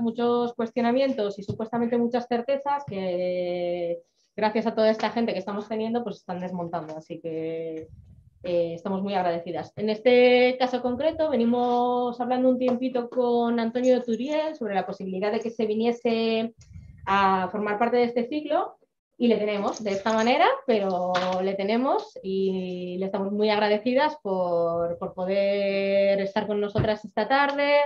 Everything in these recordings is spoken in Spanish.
muchos cuestionamientos y supuestamente muchas certezas que gracias a toda esta gente que estamos teniendo, pues están desmontando. Así que eh, estamos muy agradecidas. En este caso concreto, venimos hablando un tiempito con Antonio Turiel sobre la posibilidad de que se viniese a formar parte de este ciclo y le tenemos de esta manera, pero le tenemos y le estamos muy agradecidas por, por poder estar con nosotras esta tarde,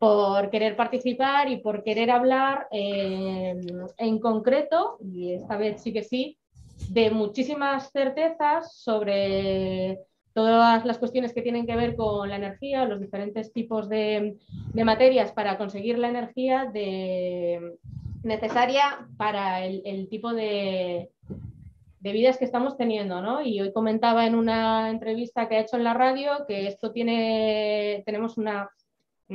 por querer participar y por querer hablar eh, en concreto, y esta vez sí que sí, de muchísimas certezas sobre todas las cuestiones que tienen que ver con la energía, los diferentes tipos de, materias para conseguir la energía necesaria para el, tipo de, vidas que estamos teniendo. Y hoy comentaba en una entrevista que ha hecho en la radio que esto tiene, tenemos una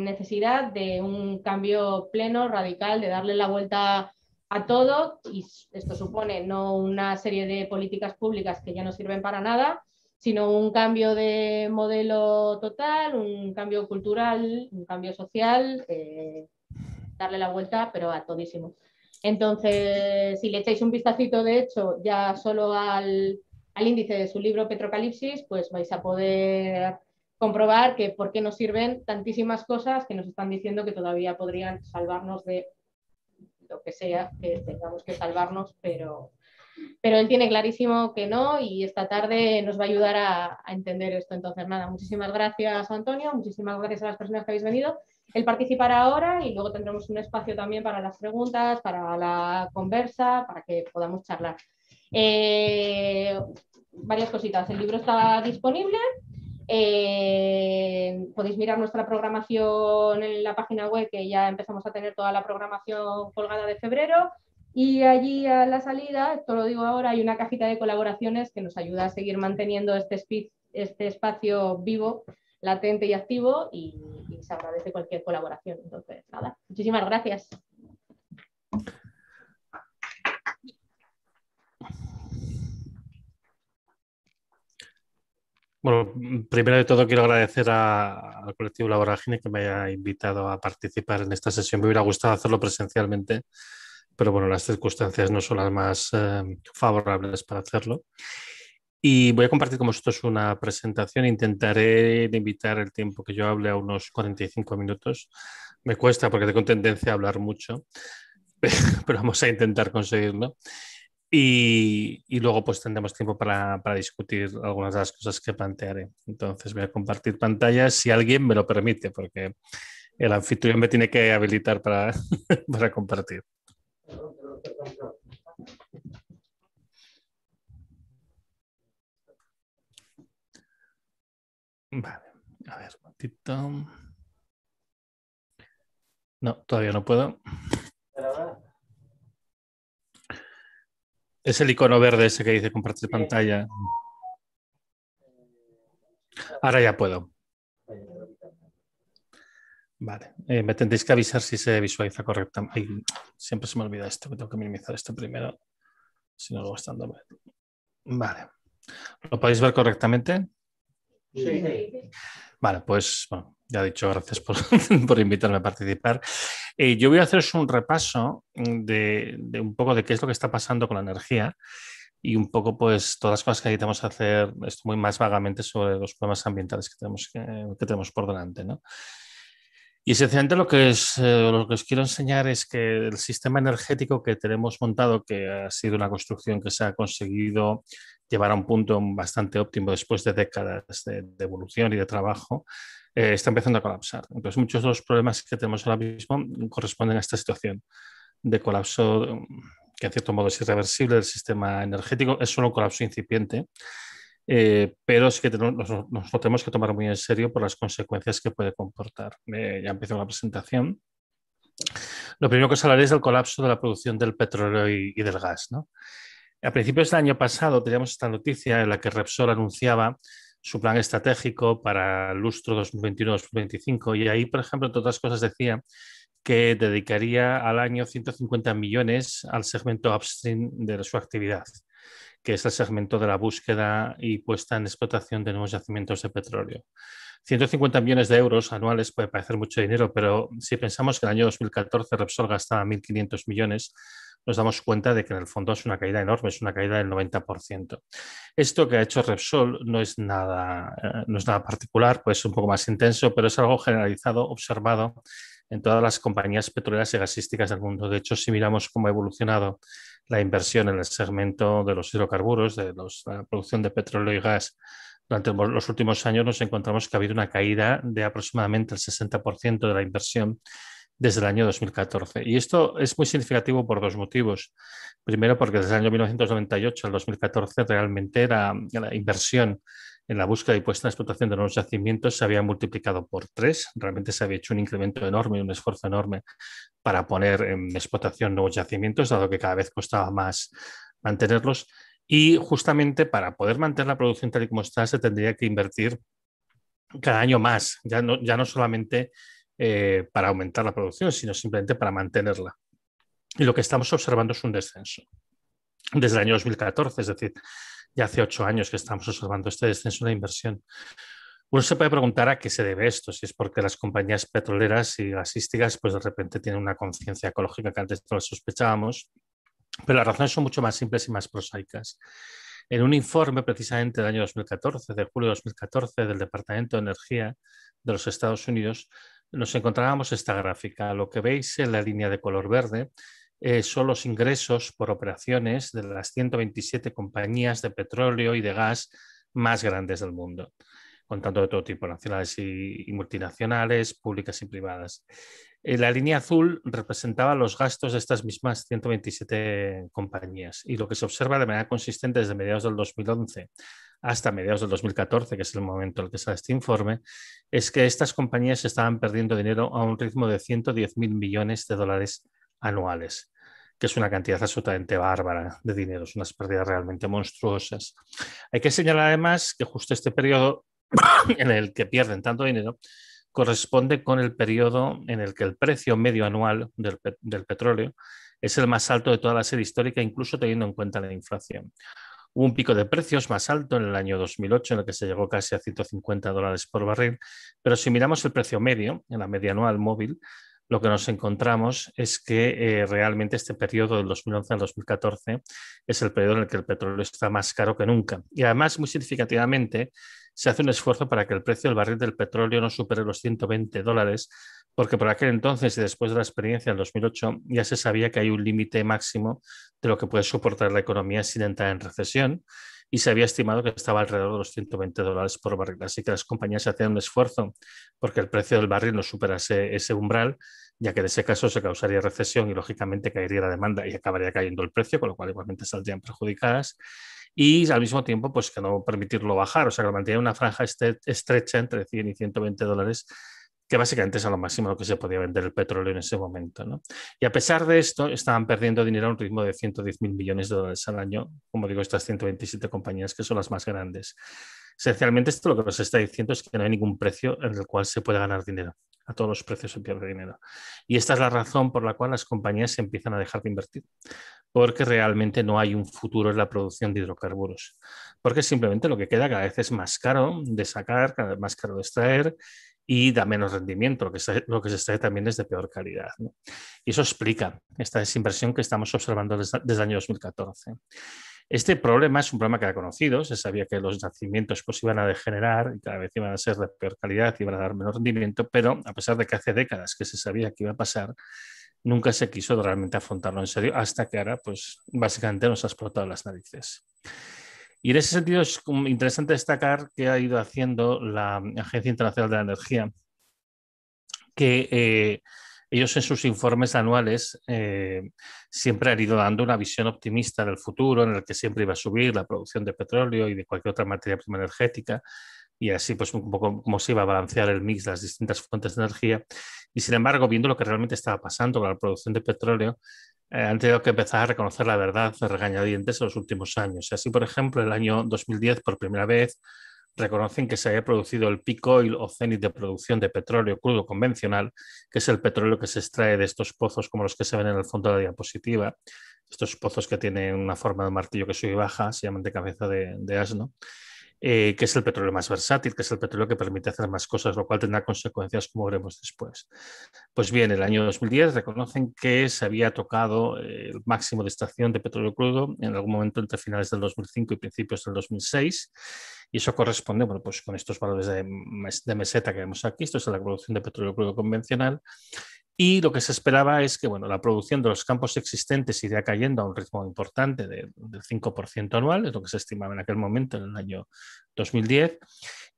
necesidad de un cambio pleno, radical, de darle la vuelta a todo y esto supone no una serie de políticas públicas que ya no sirven para nada, sino un cambio de modelo total, un cambio cultural, un cambio social, eh, darle la vuelta, pero a todísimo. Entonces, si le echáis un vistacito, de hecho, ya solo al, al índice de su libro Petrocalipsis, pues vais a poder comprobar que por qué nos sirven tantísimas cosas que nos están diciendo que todavía podrían salvarnos de lo que sea que tengamos que salvarnos, pero, pero él tiene clarísimo que no y esta tarde nos va a ayudar a, entender esto. Entonces, nada, muchísimas gracias Antonio, muchísimas gracias a las personas que habéis venido. Él participará ahora y luego tendremos un espacio también para las preguntas, para la conversa, para que podamos charlar. Eh, varias cositas, el libro está disponible. Eh, podéis mirar nuestra programación en la página web, que ya empezamos a tener toda la programación colgada de febrero. Y allí a la salida, esto lo digo ahora, hay una cajita de colaboraciones que nos ayuda a seguir manteniendo este, este espacio vivo, latente y activo, y, y se agradece cualquier colaboración. Entonces, nada, muchísimas gracias. Bueno, primero de todo quiero agradecer al colectivo Laboragine que me haya invitado a participar en esta sesión. Me hubiera gustado hacerlo presencialmente, pero bueno, las circunstancias no son las más em, favorables para hacerlo. Y voy a compartir con vosotros una presentación. Intentaré limitar el tiempo que yo hable a unos 45 minutos. Me cuesta porque tengo tendencia a hablar mucho, pero vamos a intentar conseguirlo. Y, luego pues tendremos tiempo para, discutir algunas de las cosas que plantearé. Entonces voy a compartir pantallas si alguien me lo permite, porque el anfitrión me tiene que habilitar para, compartir. Vale, a ver, un momentito. No, todavía no puedo. Es el icono verde ese que dice compartir pantalla. Ahora ya puedo. Vale, eh, me tendréis que avisar si se visualiza correctamente. siempre se me olvida esto, que tengo que minimizar esto primero, si no luego estando Vale, ¿lo podéis ver correctamente? Sí. Vale, pues bueno, ya dicho, gracias por, invitarme a participar. Eh, yo voy a haceros un repaso mm, de, un poco de qué es lo que está pasando con la energía y un poco pues todas las cosas que necesitamos hacer esto muy más vagamente sobre los problemas ambientales que tenemos, que, tenemos por delante. ¿no? Y esencialmente lo que, es, eh, lo que os quiero enseñar es que el sistema energético que tenemos montado, que ha sido una construcción que se ha conseguido llevar a un punto bastante óptimo después de décadas de evolución y de trabajo, eh, está empezando a colapsar. Entonces, muchos de los problemas que tenemos ahora mismo corresponden a esta situación de colapso que en cierto modo es irreversible del sistema energético, es solo un colapso incipiente, eh, pero sí que nos, lo tenemos que tomar muy en serio por las consecuencias que puede comportar. Eh, ya empezó la presentación. Lo primero que os hablaré es del colapso de la producción del petróleo y, y del gas. ¿no? A principios del año pasado teníamos esta noticia en la que Repsol anunciaba su plan estratégico para el lustro 2021-2025 y ahí, por ejemplo, entre otras cosas decía que dedicaría al año 150 millones al segmento upstream de su actividad, que es el segmento de la búsqueda y puesta en explotación de nuevos yacimientos de petróleo. 150 millones de euros anuales puede parecer mucho dinero, pero si pensamos que el año 2014 Repsol gastaba 1.500 millones, nos damos cuenta de que en el fondo es una caída enorme, es una caída del 90%. Esto que ha hecho Repsol no es nada, eh, nada particular, pues es un poco más intenso, pero es algo generalizado, observado en todas las compañías petroleras y gasísticas del mundo. De hecho, si miramos cómo ha evolucionado la inversión en el segmento de los hidrocarburos, de la producción de petróleo y gas, durante los últimos años nos encontramos que ha habido una caída de aproximadamente el 60% de la inversión desde el año 2014. Y esto es muy significativo por dos motivos. Primero, porque desde el año 1998 al 2014 realmente la inversión en la búsqueda y puesta en explotación de nuevos yacimientos se había multiplicado por tres. Realmente se había hecho un incremento enorme, un esfuerzo enorme para poner en explotación nuevos yacimientos, dado que cada vez costaba más mantenerlos. Y justamente para poder mantener la producción tal y como está, se tendría que invertir cada año más, ya no, ya no solamente eh, para aumentar la producción, sino simplemente para mantenerla. Y lo que estamos observando es un descenso. Desde el año 2014, es decir, ya hace ocho años que estamos observando este descenso de inversión. Uno se puede preguntar a qué se debe esto, si es porque las compañías petroleras y gasísticas pues de repente tienen una conciencia ecológica que antes no sospechábamos, pero las razones son mucho más simples y más prosaicas. En un informe precisamente del año 2014, de julio de 2014, del Departamento de Energía de los Estados Unidos, nos encontrábamos esta gráfica. Lo que veis en la línea de color verde eh, son los ingresos por operaciones de las 127 compañías de petróleo y de gas más grandes del mundo, contando de todo tipo, nacionales y multinacionales, públicas y privadas. Eh, la línea azul representaba los gastos de estas mismas 127 compañías y lo que se observa de manera consistente desde mediados del 2011 hasta mediados del 2014, que es el momento en el que sale este informe, es que estas compañías estaban perdiendo dinero a un ritmo de 110 mil millones de dólares anuales, que es una cantidad absolutamente bárbara de dinero, son unas pérdidas realmente monstruosas. Hay que señalar además que justo este periodo en el que pierden tanto dinero, corresponde con el periodo en el que el precio medio anual del, petróleo es el más alto de toda la serie histórica, incluso teniendo en cuenta la inflación. Hubo un pico de precios más alto en el año 2008, en el que se llegó casi a 150 dólares por barril, pero si miramos el precio medio, en la media anual móvil, lo que nos encontramos es que eh, realmente este periodo del 2011 al 2014 es el periodo en el que el petróleo está más caro que nunca. Y además, muy significativamente, se hace un esfuerzo para que el precio del barril del petróleo no supere los 120 dólares, porque por aquel entonces y después de la experiencia del 2008 ya se sabía que hay un límite máximo de lo que puede soportar la economía sin entrar en recesión y se había estimado que estaba alrededor de los 120 dólares por barril. Así que las compañías hacían un esfuerzo porque el precio del barril no superase ese umbral, ya que en ese caso se causaría recesión y lógicamente caería la demanda y acabaría cayendo el precio, con lo cual igualmente saldrían perjudicadas y al mismo tiempo, pues que no permitirlo bajar, o sea, que mantiene una franja estrecha entre 100 y 120 dólares que básicamente es a lo máximo lo que se podía vender el petróleo en ese momento. ¿no? Y a pesar de esto, estaban perdiendo dinero a un ritmo de 110 mil millones de dólares al año, como digo, estas 127 compañías que son las más grandes. Esencialmente esto lo que nos está diciendo es que no hay ningún precio en el cual se pueda ganar dinero. A todos los precios se pierde dinero. Y esta es la razón por la cual las compañías se empiezan a dejar de invertir, porque realmente no hay un futuro en la producción de hidrocarburos, porque simplemente lo que queda cada vez es más caro de sacar, cada vez más caro de extraer y da menos rendimiento, lo que, se, lo extrae también es de peor calidad. Y eso explica esta desinversión que estamos observando desde, desde el año 2014. Este problema es un problema que era conocido, se sabía que los nacimientos pues iban a degenerar y cada vez iban a ser de peor calidad, y iban a dar menor rendimiento, pero a pesar de que hace décadas que se sabía que iba a pasar, nunca se quiso realmente afrontarlo en serio hasta que ahora pues básicamente nos ha explotado las narices. Y en ese sentido es interesante destacar que ha ido haciendo la Agencia Internacional de la Energía, que eh, ellos en sus informes anuales eh, siempre han ido dando una visión optimista del futuro en el que siempre iba a subir la producción de petróleo y de cualquier otra materia prima energética y así pues un poco cómo se iba a balancear el mix de las distintas fuentes de energía. Y sin embargo, viendo lo que realmente estaba pasando con la producción de petróleo, eh, han tenido que empezar a reconocer la verdad regañadientes en los últimos años. Y así, por ejemplo, el año 2010, por primera vez, reconocen que se haya producido el peak oil o cenit de producción de petróleo crudo convencional, que es el petróleo que se extrae de estos pozos como los que se ven en el fondo de la diapositiva, estos pozos que tienen una forma de martillo que sube baja, se llaman de cabeza de asno. Eh, que es el petróleo más versátil, que es el petróleo que permite hacer más cosas, lo cual tendrá consecuencias como veremos después. Pues bien, el año 2010 reconocen que se había tocado eh, el máximo de extracción de petróleo crudo en algún momento entre finales del 2005 y principios del 2006. Y eso corresponde bueno, pues con estos valores de meseta que vemos aquí. Esto es la producción de petróleo crudo convencional. Y lo que se esperaba es que bueno, la producción de los campos existentes iría cayendo a un ritmo importante del 5% anual, es lo que se estimaba en aquel momento, en el año 2010.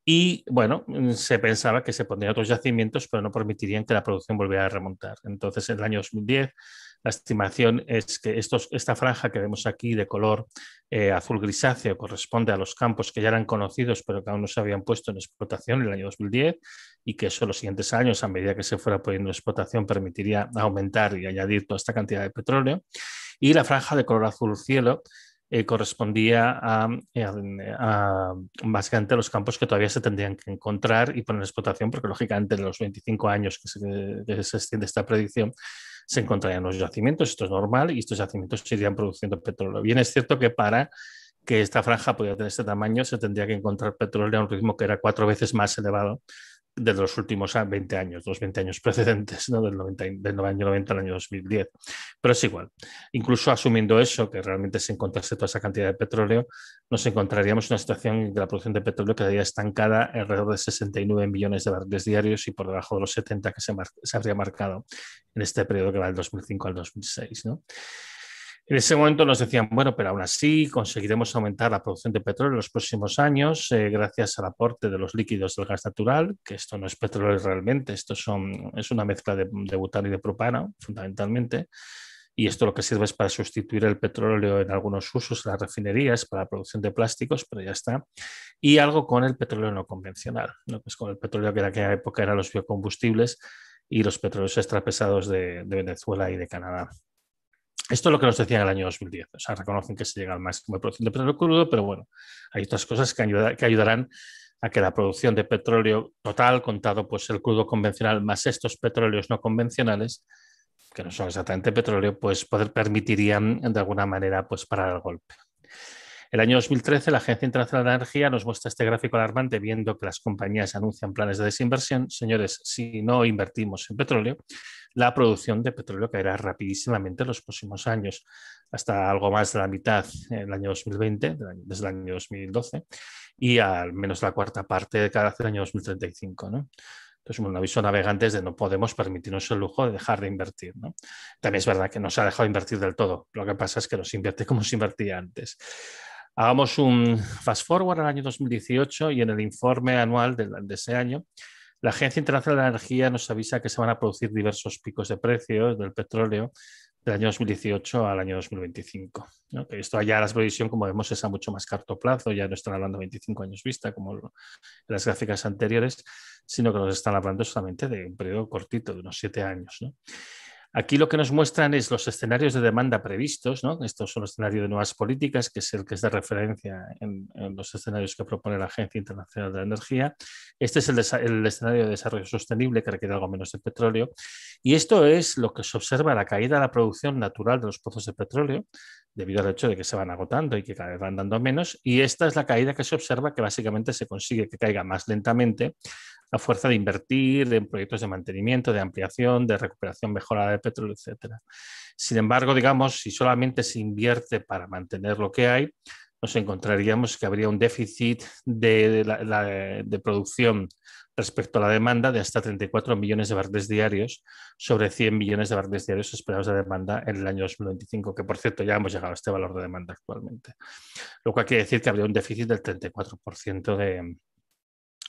Y bueno, se pensaba que se pondrían otros yacimientos, pero no permitirían que la producción volviera a remontar. Entonces, en el año 2010 la estimación es que estos, esta franja que vemos aquí de color eh, azul grisáceo corresponde a los campos que ya eran conocidos pero que aún no se habían puesto en explotación en el año 2010 y que eso en los siguientes años, a medida que se fuera poniendo en explotación, permitiría aumentar y añadir toda esta cantidad de petróleo. Y la franja de color azul cielo eh, correspondía eh, a, a, básicamente a los campos que todavía se tendrían que encontrar y poner en explotación, porque lógicamente en los 25 años que que se extiende esta predicción, se encontrarían los yacimientos, esto es normal, y estos yacimientos se irían produciendo petróleo. Bien, es cierto que para que esta franja pudiera tener este tamaño, se tendría que encontrar petróleo a un ritmo que era cuatro veces más elevado de los últimos 20 ah, años, los 20 años precedentes, ¿no? del, 90, del año 90 al año 2010. Pero es igual. Incluso asumiendo eso, que realmente se encontrase toda esa cantidad de petróleo, nos encontraríamos en una situación de la producción de petróleo que quedaría estancada alrededor de 69 millones de barriles diarios y por debajo de los 70 que se, se habría marcado en este periodo que va del 2005 al 2006. ¿no? En ese momento nos decían, bueno, pero aún así conseguiremos aumentar la producción de petróleo en los próximos años eh, gracias al aporte de los líquidos del gas natural, que esto no es petróleo realmente, esto son, es una mezcla de, butano y de propano, fundamentalmente y esto lo que sirve es para sustituir el petróleo en algunos usos, las refinerías, para la producción de plásticos, pero ya está. Y algo con el petróleo no convencional, pues con el petróleo que en aquella época eran los biocombustibles y los petróleos extrapesados de, de Venezuela y de Canadá. Esto es lo que nos decían en el año 2010. O sea, reconocen que se llega al máximo de producción de petróleo crudo, pero bueno, hay otras cosas que, que ayudarán a que la producción de petróleo total, contado pues el crudo convencional más estos petróleos no convencionales, que no son exactamente petróleo, pues poder permitirían de alguna manera pues parar el golpe. El año 2013, la Agencia Internacional de Energía nos muestra este gráfico alarmante viendo que las compañías anuncian planes de desinversión. Señores, si no invertimos en petróleo, la producción de petróleo caerá rapidísimamente en los próximos años, hasta algo más de la mitad en el año 2020, desde el año 2012, y al menos la cuarta parte de cada año 2035. Entonces, un aviso navegantes de no podemos permitirnos el lujo de dejar de invertir. También es verdad que no se ha dejado de invertir del todo. Lo que pasa es que no se invierte como se invertía antes. Hagamos un fast forward al año 2018 y en el informe anual de, ese año, la Agencia Internacional de la Energía nos avisa que se van a producir diversos picos de precios del petróleo del año 2018 al año 2025. Esto ya la previsión, como vemos, es a mucho más corto plazo, ya no están hablando 25 años vista, como las gráficas anteriores, sino que nos están hablando solamente de un periodo cortito, de unos 7 años. ¿no? Aquí lo que nos muestran es los escenarios de demanda previstos, ¿no? Estos son los escenarios de nuevas políticas, que es el que es de referencia en, los escenarios que propone la Agencia Internacional de la Energía. Este es el, el, escenario de desarrollo sostenible, que requiere algo menos de petróleo. Y esto es lo que se observa la caída de la producción natural de los pozos de petróleo, debido al hecho de que se van agotando y que cada vez van dando menos. Y esta es la caída que se observa, que básicamente se consigue que caiga más lentamente la fuerza de invertir en proyectos de mantenimiento, de ampliación, de recuperación mejorada de petróleo, etc. Sin embargo, digamos, si solamente se invierte para mantener lo que hay, nos encontraríamos que habría un déficit de, producción respecto a la demanda de hasta 34 millones de barriles diarios sobre 100 millones de barriles diarios esperados de demanda en el año 2025, que por cierto ya hemos llegado a este valor de demanda actualmente. Lo cual quiere decir que habría un déficit del 34% de,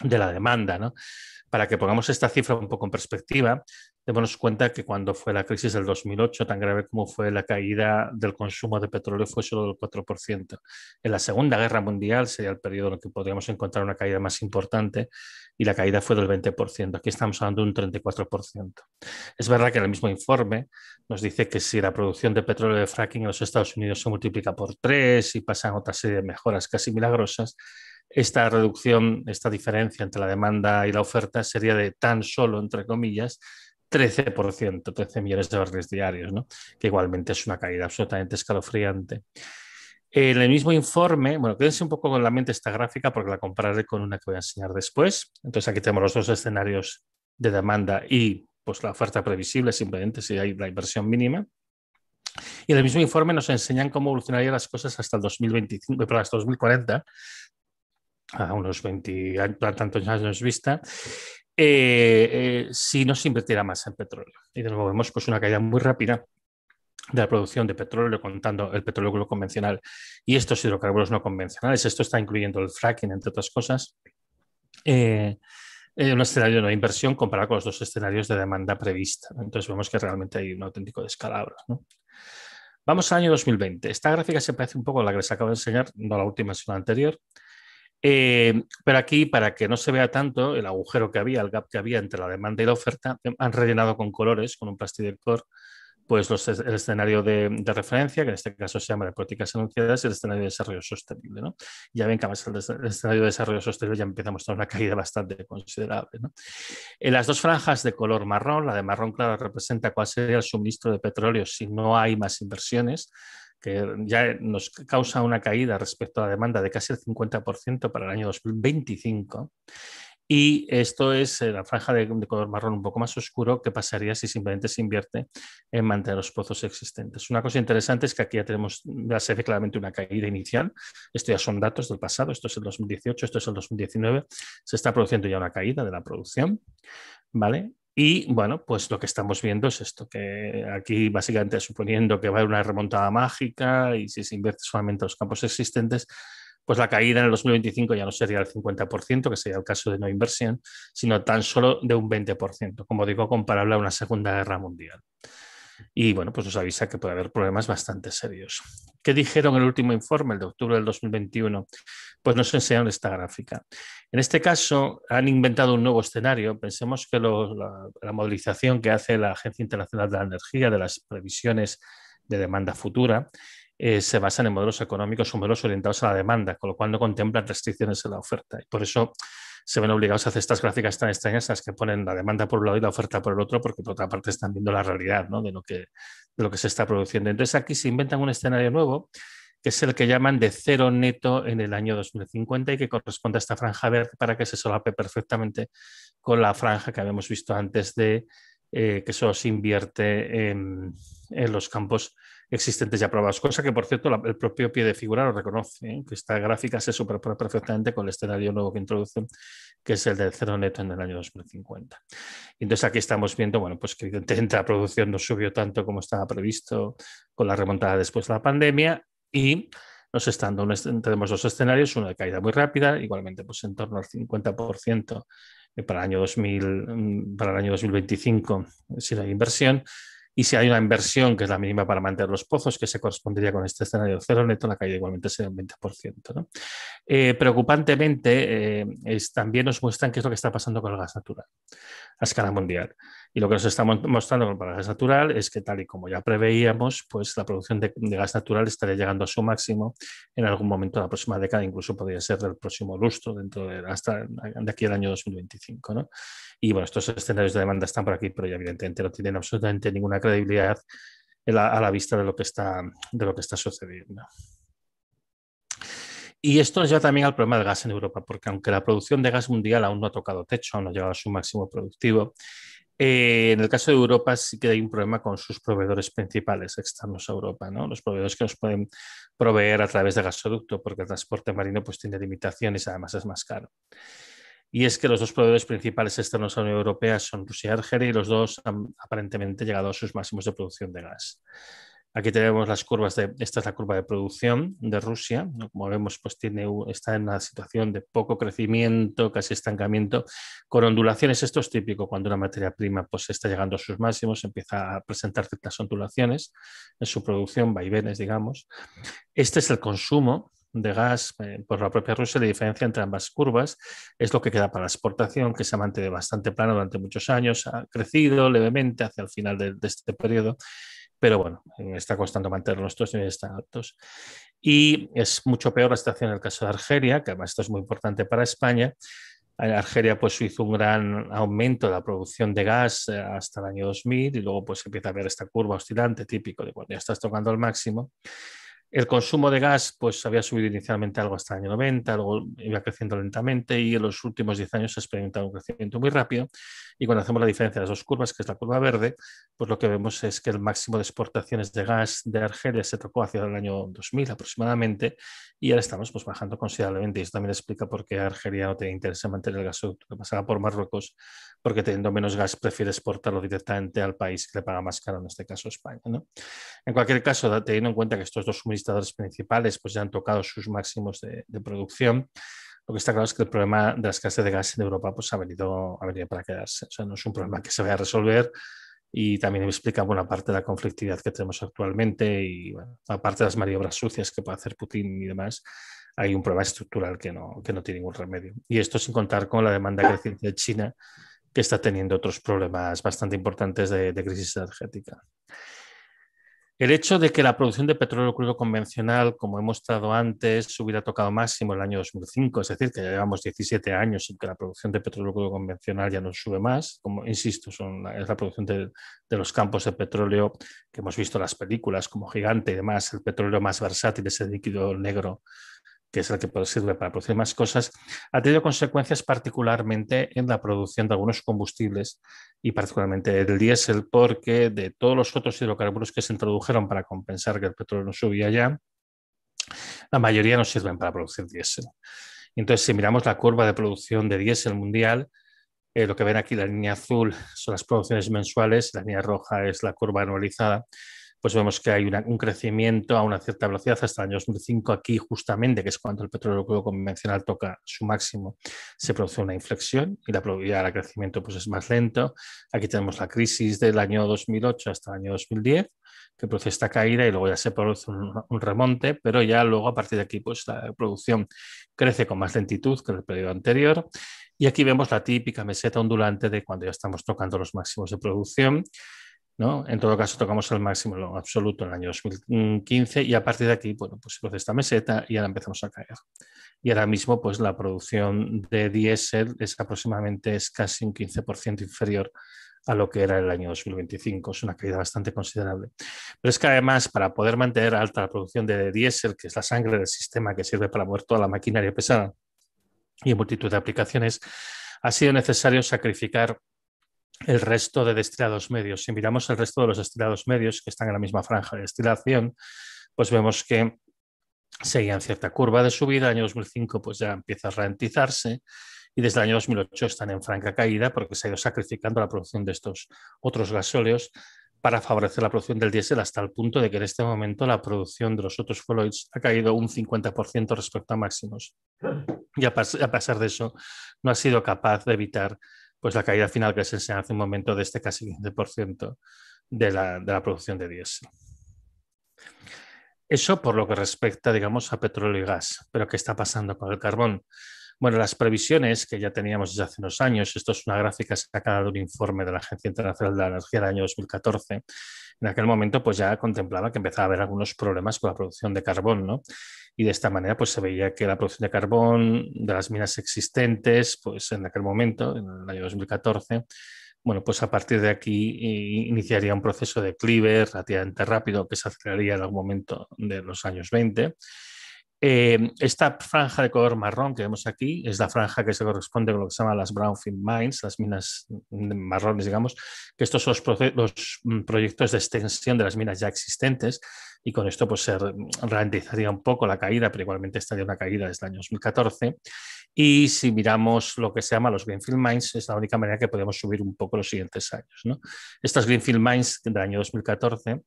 de la demanda. Para que pongamos esta cifra un poco en perspectiva, démonos cuenta que cuando fue la crisis del 2008, tan grave como fue la caída del consumo de petróleo, fue solo del 4%. En la Segunda Guerra Mundial sería el periodo en el que podríamos encontrar una caída más importante y la caída fue del 20%. Aquí estamos hablando de un 34%. Es verdad que el mismo informe nos dice que si la producción de petróleo de fracking en los Estados Unidos se multiplica por tres y pasan otra serie de mejoras casi milagrosas, esta reducción, esta diferencia entre la demanda y la oferta sería de tan solo, entre comillas, 13%, 13 millones de dólares diarios, ¿no? que igualmente es una caída absolutamente escalofriante. En el mismo informe, bueno, quédense un poco con la mente esta gráfica porque la compararé con una que voy a enseñar después. Entonces aquí tenemos los dos escenarios de demanda y pues la oferta previsible, simplemente si hay la inversión mínima. Y en el mismo informe nos enseñan cómo evolucionarían las cosas hasta el 2025, hasta 2040, a unos 20 a tantos años vista, eh, eh, si no se invertirá más en petróleo. Y de nuevo vemos pues, una caída muy rápida de la producción de petróleo, contando el petróleo convencional y estos hidrocarburos no convencionales. Esto está incluyendo el fracking, entre otras cosas. Eh, un escenario de inversión comparado con los dos escenarios de demanda prevista. Entonces vemos que realmente hay un auténtico descalabro. ¿no? Vamos al año 2020. Esta gráfica se parece un poco a la que les acabo de enseñar, no a la última, sino la anterior. Eh, pero aquí, para que no se vea tanto el agujero que había, el gap que había entre la demanda y la oferta, eh, han rellenado con colores, con un plastidir pues el escenario de, referencia, que en este caso se llama de políticas anunciadas, y el escenario de desarrollo sostenible. Ya ven que además el, escenario de desarrollo sostenible ya empieza a mostrar una caída bastante considerable. En las dos franjas de color marrón, la de marrón claro representa cuál sería el suministro de petróleo si no hay más inversiones que ya nos causa una caída respecto a la demanda de casi el 50% para el año 2025. Y esto es eh, la franja de, color marrón un poco más oscuro que pasaría si simplemente se invierte en mantener los pozos existentes. Una cosa interesante es que aquí ya tenemos, ya se ve claramente una caída inicial. Esto ya son datos del pasado, esto es el 2018, esto es el 2019. Se está produciendo ya una caída de la producción, ¿vale? Y bueno, pues lo que estamos viendo es esto, que aquí básicamente suponiendo que va a haber una remontada mágica y si se invierte solamente en los campos existentes, pues la caída en el 2025 ya no sería el 50%, que sería el caso de no inversión, sino tan solo de un 20%, como digo, comparable a una Segunda Guerra Mundial y bueno, pues nos avisa que puede haber problemas bastante serios. ¿Qué dijeron en el último informe, el de octubre del 2021? Pues nos enseñaron esta gráfica. En este caso, han inventado un nuevo escenario. Pensemos que la, modelización que hace la Agencia Internacional de la Energía de las previsiones de demanda futura eh, se basa en modelos económicos o modelos orientados a la demanda, con lo cual no contemplan restricciones en la oferta. Y por eso se ven obligados a hacer estas gráficas tan extrañas en las que ponen la demanda por un lado y la oferta por el otro, porque por otra parte están viendo la realidad de, lo que, lo que se está produciendo. Entonces aquí se inventan un escenario nuevo que es el que llaman de cero neto en el año 2050 y que corresponde a esta franja verde para que se solape perfectamente con la franja que habíamos visto antes de eh, que solo se invierte en los campos existentes y aprobadas, cosa que por cierto el propio pie de figura lo reconoce, ¿eh? que esta gráfica se superpone perfectamente con el escenario nuevo que introducen, que es el del cero neto en el año 2050. entonces aquí estamos viendo, bueno, pues que evidentemente la producción no subió tanto como estaba previsto con la remontada después de la pandemia y nos están tenemos dos escenarios, uno de caída muy rápida, igualmente pues en torno al 50% eh, para el año 2000, mm, para el año 2025 eh, si la inversión y si hay una inversión que es la mínima para mantener los pozos, que se correspondería con este escenario cero neto, la caída igualmente sería un 20%. Eh, preocupantemente, eh, también nos muestran qué es lo que está pasando con el gas natural a escala mundial. Y lo que nos está mostrando con para el gas natural es que, tal y como ya preveíamos, pues la producción de, gas natural estaría llegando a su máximo en algún momento de la próxima década, incluso podría ser del próximo lustro, dentro hasta de aquí el año 2025. Y bueno, estos escenarios de demanda están por aquí, pero ya evidentemente no tienen absolutamente ninguna credibilidad a la vista de lo que está, de lo que está sucediendo. Y esto nos lleva también al problema del gas en Europa, porque aunque la producción de gas mundial aún no ha tocado techo, no ha llegado a su máximo productivo, eh, en el caso de Europa sí que hay un problema con sus proveedores principales externos a Europa, ¿no? Los proveedores que nos pueden proveer a través de gasoducto, porque el transporte marino pues tiene limitaciones y además es más caro. Y es que los dos proveedores principales externos a la Unión Europea son Rusia y Argelia y los dos han aparentemente llegado a sus máximos de producción de gas. Aquí tenemos las curvas de, esta es la curva de producción de Rusia, como vemos, pues tiene, está en una situación de poco crecimiento, casi estancamiento, con ondulaciones, esto es típico cuando una materia prima pues está llegando a sus máximos, empieza a presentar ciertas ondulaciones en su producción, vaivenes, digamos. Este es el consumo, de gas eh, por la propia Rusia, la diferencia entre ambas curvas es lo que queda para la exportación, que se ha mantenido bastante plano durante muchos años, ha crecido levemente hacia el final de este periodo, pero bueno, eh, está costando mantener los niveles altos. Y es mucho peor la situación en el caso de Argelia, que además esto es muy importante para España. Eh, Argelia pues hizo un gran aumento de la producción de gas eh, hasta el año 2000 y luego pues empieza a ver esta curva oscilante típico de cuando ya estás tocando el máximo el consumo de gas pues, había subido inicialmente algo hasta el año 90, luego iba creciendo lentamente y en los últimos 10 años se ha experimentado un crecimiento muy rápido. Y cuando hacemos la diferencia de las dos curvas, que es la curva verde, pues lo que vemos es que el máximo de exportaciones de gas de Argelia se tocó hacia el año 2000 aproximadamente y ahora estamos pues, bajando considerablemente. Y esto también explica por qué Argelia no tiene interés en mantener el gasoducto que pasaba por Marruecos, porque teniendo menos gas prefiere exportarlo directamente al país que le paga más caro, en este caso España. ¿no? En cualquier caso, teniendo en cuenta que estos dos suministros principales pues ya han tocado sus máximos de, producción. Lo que está claro es que el problema de la escasez de gas en Europa pues, ha, venido, ha venido para quedarse. O sea, no es un problema que se vaya a resolver y también explica buena parte de la conflictividad que tenemos actualmente y aparte de las maniobras sucias que puede hacer Putin y demás, hay un problema estructural que no, que no tiene ningún remedio. Y esto sin contar con la demanda ah. creciente de China, que está teniendo otros problemas bastante importantes de, de crisis energética. El hecho de que la producción de petróleo crudo convencional, como he mostrado antes, hubiera tocado máximo el año 2005, es decir, que ya llevamos 17 años sin que la producción de petróleo crudo convencional ya no sube más, como insisto, es la producción de, los campos de petróleo que hemos visto en las películas como gigante y demás, el petróleo más versátil, ese líquido negro que es el que sirve para producir más cosas, ha tenido consecuencias particularmente en la producción de algunos combustibles y particularmente del diésel, porque de todos los otros hidrocarburos que se introdujeron para compensar que el petróleo no subía ya, la mayoría no sirven para producir diésel. Entonces, si miramos la curva de producción de diésel mundial, eh, lo que ven aquí, la línea azul, son las producciones mensuales, la línea roja es la curva anualizada pues vemos que hay un crecimiento a una cierta velocidad hasta el año 2005, aquí justamente, que es cuando el petróleo convencional toca su máximo, se produce una inflexión y la probabilidad de crecimiento pues, es más lento. Aquí tenemos la crisis del año 2008 hasta el año 2010, que produce esta caída y luego ya se produce un, un remonte, pero ya luego a partir de aquí pues, la producción crece con más lentitud que en el periodo anterior. Y aquí vemos la típica meseta ondulante de cuando ya estamos tocando los máximos de producción ¿no? En todo caso, tocamos el máximo absoluto en el año 2015 y a partir de aquí, bueno, pues esta meseta y ahora empezamos a caer. Y ahora mismo, pues la producción de diésel es aproximadamente, es casi un 15% inferior a lo que era el año 2025. Es una caída bastante considerable. Pero es que además, para poder mantener alta la producción de diésel, que es la sangre del sistema que sirve para mover toda la maquinaria pesada y multitud de aplicaciones, ha sido necesario sacrificar el resto de destilados medios. Si miramos el resto de los destilados medios que están en la misma franja de destilación, pues vemos que seguían cierta curva de subida. El año 2005 pues ya empieza a ralentizarse y desde el año 2008 están en franca caída porque se ha ido sacrificando la producción de estos otros gasóleos para favorecer la producción del diésel hasta el punto de que en este momento la producción de los otros fueloids ha caído un 50% respecto a máximos. Y a, pesar de eso, no ha sido capaz de evitar pues la caída final que se enseña hace un momento de este casi 15% de la, de la producción de diésel. Eso por lo que respecta, digamos, a petróleo y gas. Pero ¿qué está pasando con el carbón? Bueno, las previsiones que ya teníamos desde hace unos años, esto es una gráfica sacada de un informe de la Agencia Internacional de la Energía del año 2014, en aquel momento pues ya contemplaba que empezaba a haber algunos problemas con la producción de carbón, Y de esta manera pues se veía que la producción de carbón de las minas existentes, pues en aquel momento, en el año 2014, bueno, pues a partir de aquí iniciaría un proceso de declive relativamente rápido que se aceleraría en algún momento de los años 20 Em, esta franja de color marrón que vemos aquí es la franja que se corresponde con lo que se llama las brownfield mines, las minas marrones, digamos, que estos son los, mm, proyectos de extensión de las minas ya existentes y con esto pues se ralentizaría un poco la caída, pero igualmente estaría una caída desde el año 2014. Y si miramos lo que se llama los Greenfield Mines, es la única manera que podemos subir un poco los siguientes años. ¿no? Estas Greenfield Mines del año 2014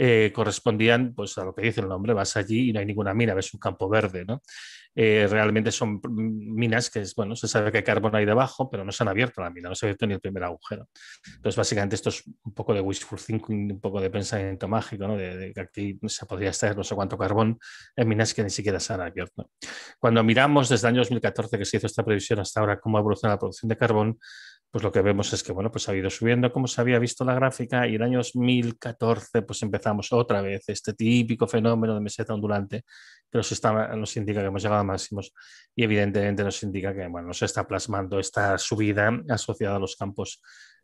eh, correspondían pues, a lo que dice el nombre, vas allí y no hay ninguna mina, ves un campo verde. ¿no? Eh, realmente son minas que, bueno, se sabe que hay carbón ahí debajo, pero no se han abierto la mina, no se ha abierto ni el primer agujero. Entonces, básicamente esto es un poco de wishful thinking, un poco de pensamiento mágico, ¿no? de, que aquí se podría estar no sé cuánto carbón en minas que ni siquiera se han abierto. Cuando miramos desde el año 2014 que se hizo esta previsión hasta ahora cómo ha evolucionado la producción de carbón, pues lo que vemos es que, bueno, pues ha ido subiendo como se había visto la gráfica y en el año 2014 pues empezamos otra vez este típico fenómeno de meseta ondulante que nos, está, nos indica que hemos llegado a máximos y evidentemente nos indica que, bueno, nos está plasmando esta subida asociada a los campos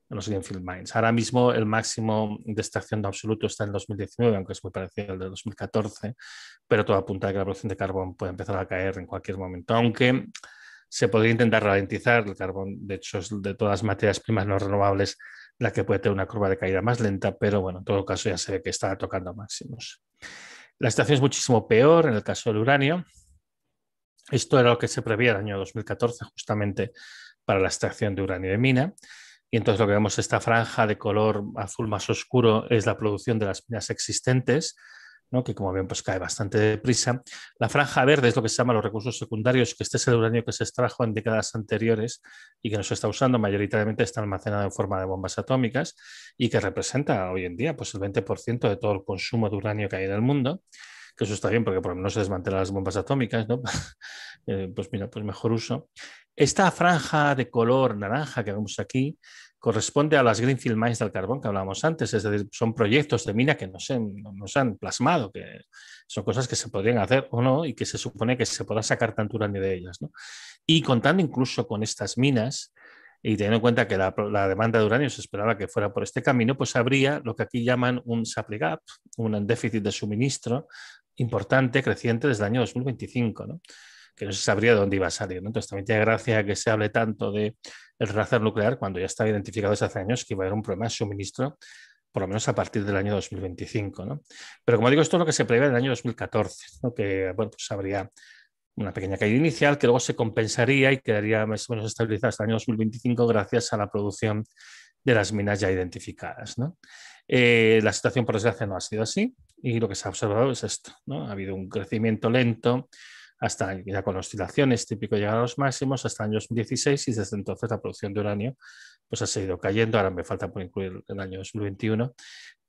a los Greenfield Mines. Ahora mismo el máximo de extracción de absoluto está en 2019, aunque es muy parecido al de 2014, pero todo apunta a que la producción de carbón puede empezar a caer en cualquier momento, aunque se podría intentar ralentizar. El carbón, de hecho, es de todas las materias primas no renovables la que puede tener una curva de caída más lenta, pero bueno, en todo caso ya se ve que está tocando máximos. La situación es muchísimo peor en el caso del uranio. Esto era lo que se prevía el año 2014 justamente para la extracción de uranio de mina. Y entonces lo que vemos, esta franja de color azul más oscuro, es la producción de las minas existentes, que como bien pues cae bastante deprisa. La franja verde es lo que se llama los recursos secundarios, que este es el uranio que se extrajo en décadas anteriores y que no se está usando, mayoritariamente está almacenado en forma de bombas atómicas y que representa hoy en día pues el 20% de todo el consumo de uranio que hay en el mundo que eso está bien porque por lo menos se desmantelan las bombas atómicas, ¿no? Eh, pues mira, pues mejor uso. Esta franja de color naranja que vemos aquí corresponde a las Greenfield Mines del carbón que hablábamos antes, es decir, son proyectos de mina que no se nos han plasmado, que son cosas que se podrían hacer o no y que se supone que se podrá sacar tanto uranio de ellas. Y contando incluso con estas minas y teniendo en cuenta que la, demanda de uranio se esperaba que fuera por este camino, pues habría lo que aquí llaman un supply gap, un déficit de suministro importante, creciente desde el año 2025, que no se sabría de dónde iba a salir. ¿no? Entonces también tiene gracia que se hable tanto de el reactor nuclear cuando ya estaba identificado desde hace años que iba a haber un problema de suministro, por lo menos a partir del año 2025. Pero como digo, esto es lo que se prevé en el año 2014, que bueno, pues habría una pequeña caída inicial que luego se compensaría y quedaría más o menos estabilizada hasta el año 2025 gracias a la producción de las minas ya identificadas. Eh, la situación, por desgracia, no ha sido así y lo que se ha observado es esto. ¿no? Ha habido un crecimiento lento hasta ya con oscilaciones, típico llegar a los máximos, hasta el año 2016 y desde entonces la producción de uranio pues ha seguido cayendo, ahora me falta por incluir el año 2021,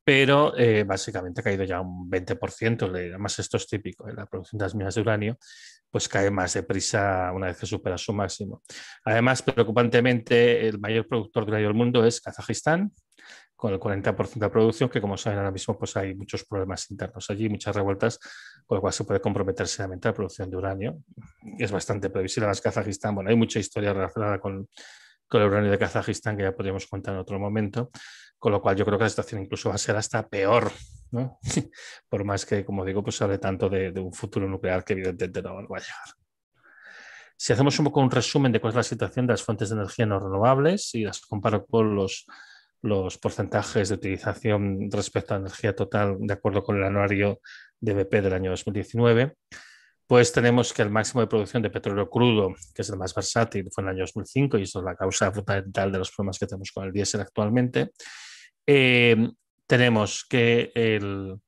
pero eh, básicamente ha caído ya un 20%, además esto es típico, ¿eh? la producción de las minas de uranio pues cae más deprisa una vez que supera su máximo. Además, preocupantemente, el mayor productor de uranio del mundo es Kazajistán, con el 40% de producción, que como saben ahora mismo pues hay muchos problemas internos allí, muchas revueltas, con lo cual se puede comprometer seriamente la producción de uranio. Es bastante previsible. Además, Kazajistán, bueno, hay mucha historia relacionada con, con el uranio de Kazajistán que ya podríamos contar en otro momento, con lo cual yo creo que la situación incluso va a ser hasta peor, ¿no? Por más que, como digo, pues hable tanto de, de un futuro nuclear que evidentemente no va a llegar. Si hacemos un poco un resumen de cuál es la situación de las fuentes de energía no renovables y las comparo con los los porcentajes de utilización respecto a energía total de acuerdo con el anuario de BP del año 2019, pues tenemos que el máximo de producción de petróleo crudo, que es el más versátil, fue en el año 2005 y eso es la causa fundamental de los problemas que tenemos con el diésel actualmente. Eh, tenemos que el,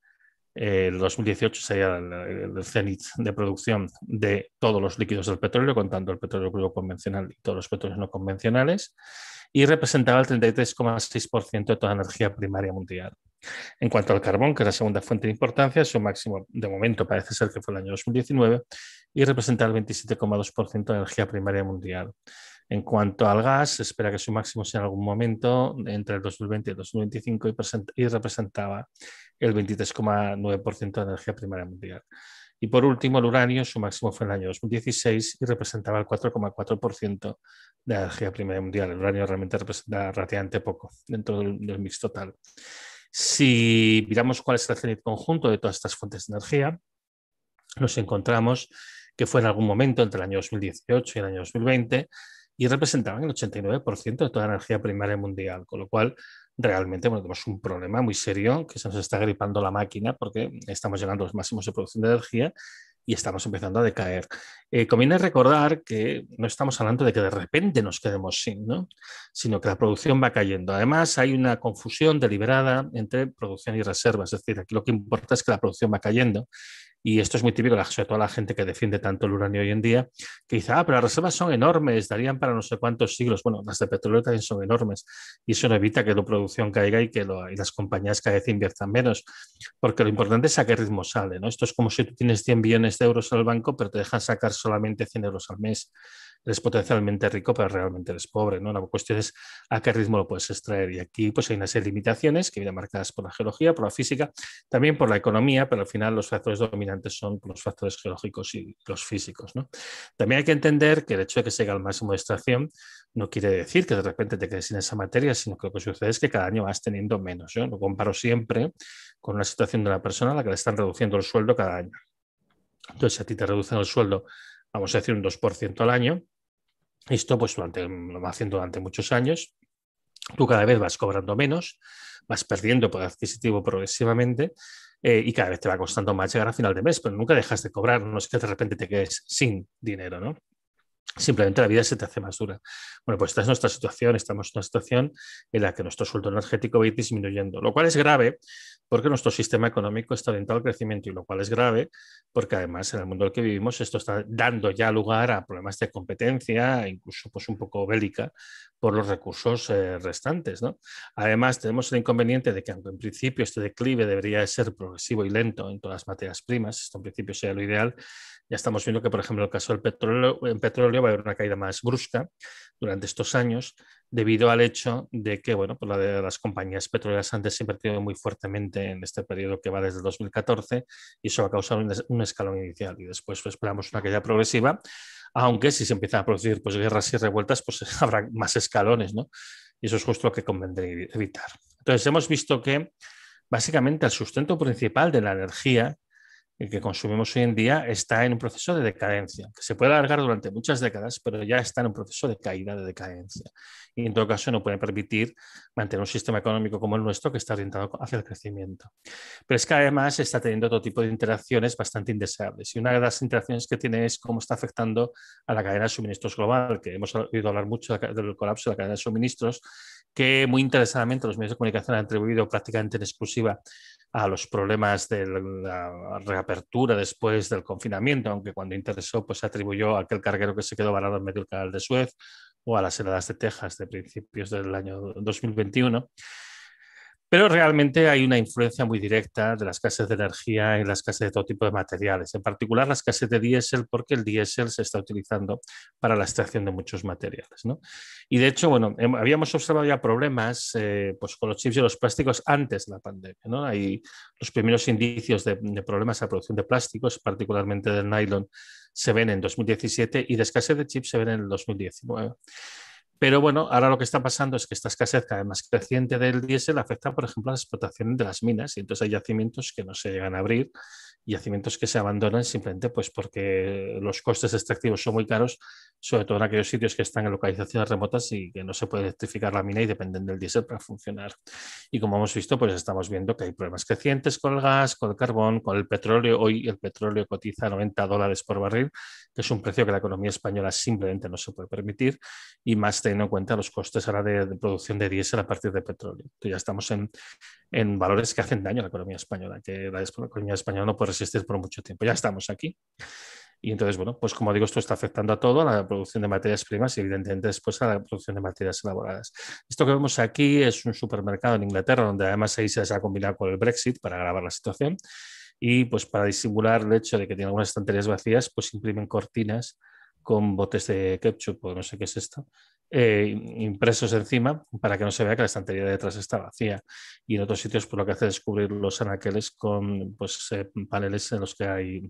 2018 sería el, el, cenit de producción de todos los líquidos del petróleo, contando el petróleo crudo convencional y todos los petróleos no convencionales y representaba el 33,6% de toda la energía primaria mundial. En cuanto al carbón, que es la segunda fuente de importancia, su máximo de momento parece ser que fue el año 2019 y representa el 27,2% de energía primaria mundial. En cuanto al gas, se espera que su máximo sea en algún momento entre el 2020 y el 2025 y, y representaba el 23,9% de energía primaria mundial. Y por último, el uranio, su máximo fue en el año 2016 y representaba el 4,4% de la energía primaria mundial. El uranio realmente representa relativamente poco dentro del, mix total. Si miramos cuál es el cenit conjunto de todas estas fuentes de energía, nos encontramos que fue en algún momento entre el año 2018 y el año 2020 y representaban el 89% de toda la energía primaria mundial, con lo cual realmente bueno, tenemos un problema muy serio que se nos está gripando la máquina porque estamos llegando a los máximos de producción de energía y estamos empezando a decaer. Eh, conviene recordar que no estamos hablando de que de repente nos quedemos sin, ¿no? sino que la producción va cayendo. Además, hay una confusión deliberada entre producción y reservas, es decir, aquí lo que importa es que la producción va cayendo y esto es muy típico, sobre toda la gente que defiende tanto el uranio hoy en día, que dice, ah, pero las reservas son enormes, darían para no sé cuántos siglos. Bueno, las de petróleo también son enormes y eso no evita que la producción caiga y que las compañías cada vez inviertan menos, porque lo importante es a qué ritmo sale. ¿no? Esto es como si tú tienes 100 billones de euros en el banco, pero te dejan sacar solamente 100 euros al mes eres potencialmente rico, pero realmente eres pobre, ¿no? La cuestión es a qué ritmo lo puedes extraer. Y aquí pues hay una serie de limitaciones que vienen marcadas por la geología, por la física, también por la economía, pero al final los factores dominantes son los factores geológicos y los físicos, También hay que entender que el hecho de que se llegue al máximo de extracción no quiere decir que de repente te quedes sin esa materia, sino que lo que sucede es que cada año vas teniendo menos. Yo ¿eh? lo comparo siempre con la situación de una persona a la que le están reduciendo el sueldo cada año. Entonces, si a ti te reducen el sueldo, vamos a decir un 2% al año, esto pues durante, lo haciendo durante muchos años. Tú cada vez vas cobrando menos, vas perdiendo poder adquisitivo progresivamente eh, y cada vez te va costando más llegar a final de mes, pero nunca dejas de cobrar, no es que de repente te quedes sin dinero, ¿no? simplemente la vida se te hace más dura. Bueno, pues esta es nuestra situación, estamos en una situación en la que nuestro sueldo energético va a ir disminuyendo, lo cual es grave porque nuestro sistema económico está orientado al crecimiento y lo cual es grave porque además en el mundo en el que vivimos esto está dando ya lugar a problemas de competencia, incluso pues un poco bélica por los recursos eh, restantes. Además tenemos el inconveniente de que aunque en principio este declive debería ser progresivo y lento en todas las materias primas, esto en principio sería lo ideal, ya estamos viendo que, por ejemplo, en el caso del petróleo, va a haber una caída más brusca durante estos años debido al hecho de que bueno, pues las compañías petroleras han desinvertido muy fuertemente en este periodo que va desde 2014 y eso va a causar un, escalón inicial y después pues, esperamos una caída progresiva, aunque si se empiezan a producir pues, guerras y revueltas, pues habrá más escalones, ¿no? Y eso es justo lo que convendría evitar. Entonces hemos visto que básicamente el sustento principal de la energía el que consumimos hoy en día está en un proceso de decadencia, que se puede alargar durante muchas décadas, pero ya está en un proceso de caída, de decadencia. Y en todo caso no puede permitir mantener un sistema económico como el nuestro que está orientado hacia el crecimiento. Pero es que además está teniendo otro tipo de interacciones bastante indeseables. Y una de las interacciones que tiene es cómo está afectando a la cadena de suministros global, que hemos oído hablar mucho del colapso de la cadena de suministros, que muy interesadamente los medios de comunicación han atribuido prácticamente en exclusiva a los problemas de la reapertura después del confinamiento, aunque cuando interesó pues atribuyó a aquel carguero que se quedó varado en medio del canal de Suez o a las heladas de Texas de principios del año 2021. Pero realmente hay una influencia muy directa de las escasez de energía y la escasez de todo tipo de materiales, en particular las escasez de diésel, porque el diésel se está utilizando para la extracción de muchos materiales. ¿no? Y de hecho, bueno, habíamos observado ya problemas eh, pues con los chips y los plásticos antes de la pandemia. Hay los primeros indicios de, problemas a producción de plásticos, particularmente del nylon, se ven en 2017 y de escasez de chips se ven en el 2019. Pero bueno, ahora lo que está pasando es que esta escasez cada vez más creciente del diésel afecta, por ejemplo, a las explotaciones de las minas y entonces hay yacimientos que no se llegan a abrir, y yacimientos que se abandonan simplemente pues porque los costes extractivos este son muy caros, sobre todo en aquellos sitios que están en localizaciones remotas y que no se puede electrificar la mina y dependen del diésel para funcionar. Y como hemos visto, pues estamos viendo que hay problemas crecientes con el gas, con el carbón, con el petróleo. Hoy el petróleo cotiza 90 dólares por barril, que es un precio que la economía española simplemente no se puede permitir y más teniendo en cuenta los costes ahora de, producción de diésel a partir de petróleo. Entonces ya estamos en, valores que hacen daño a la economía española, que la economía española no puede resistir por mucho tiempo. Ya estamos aquí. Y entonces, bueno, pues como digo, esto está afectando a todo, a la producción de materias primas y evidentemente después a la producción de materias elaboradas. Esto que vemos aquí es un supermercado en Inglaterra, donde además se se ha combinado con el Brexit para agravar la situación. Y pues para disimular el hecho de que tiene algunas estanterías vacías, pues imprimen cortinas con botes de ketchup o no sé qué es esto, eh, impresos encima para que no se vea que la estantería de detrás está vacía. Y en otros sitios, por pues, lo que hace descubrir los anaqueles con pues, eh, paneles en los que hay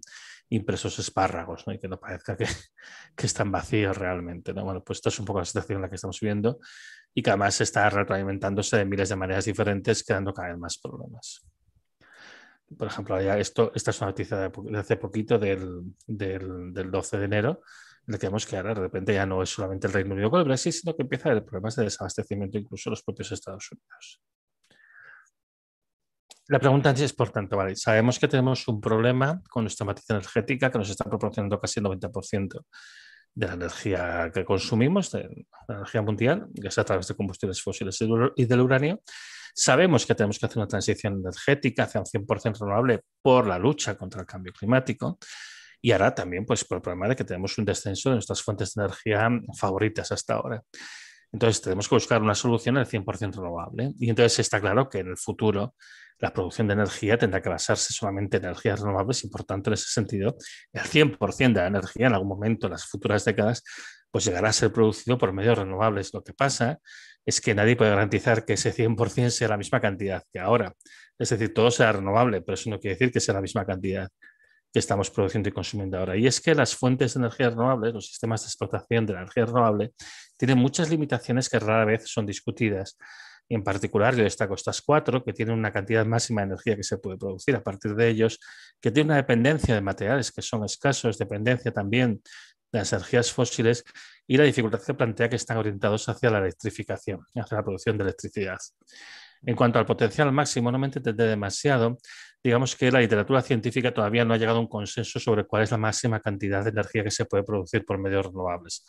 impresos espárragos y que no parezca que, que, están vacíos realmente. Bueno, pues esta es un poco la situación en la que estamos viviendo y que además está retroalimentándose de miles de maneras diferentes, creando cada vez más problemas. Por ejemplo, esto, esta es una noticia de, hace poquito, del, del 12 de enero, le tenemos que ahora de repente ya no es solamente el Reino Unido con el Brasil, sino que empieza a haber problemas de desabastecimiento incluso en los propios Estados Unidos. La pregunta es, por tanto, sabemos que tenemos un problema con nuestra matriz energética que nos está proporcionando casi el 90% de la energía que consumimos, de la energía mundial, ya sea a través de combustibles fósiles y del uranio. Sabemos que tenemos que hacer una transición energética hacia un 100% renovable por la lucha contra el cambio climático. Y ahora también, pues, por el problema de que tenemos un descenso de nuestras fuentes de energía mm, favoritas hasta ahora. Entonces, tenemos que buscar una solución al 100% renovable. Y entonces está claro que en el futuro la producción de energía tendrá que basarse solamente en energías renovables y, por tanto, en ese sentido, el 100% de la energía en algún momento, en las futuras décadas, pues llegará a ser producido por medios renovables. Lo que pasa es que nadie puede garantizar que ese 100% sea la misma cantidad que ahora. Es decir, todo sea renovable, pero eso no quiere decir que sea la misma cantidad estamos produciendo y consumiendo ahora. Y es que las fuentes de energía renovable, los sistemas de explotación de la energía renovable, tienen muchas limitaciones que rara vez son discutidas. Y en particular, yo destaco estas cuatro, que tienen una cantidad máxima de energía que se puede producir a partir de ellos, que tienen una dependencia de materiales que son escasos, dependencia también de las energías fósiles y la dificultad que plantea que están orientados hacia la electrificación, hacia la producción de electricidad. En cuanto al potencial máximo, no me entendé demasiado, digamos que la literatura científica todavía no ha llegado a un consenso sobre cuál es la máxima cantidad de energía que se puede producir por medios renovables.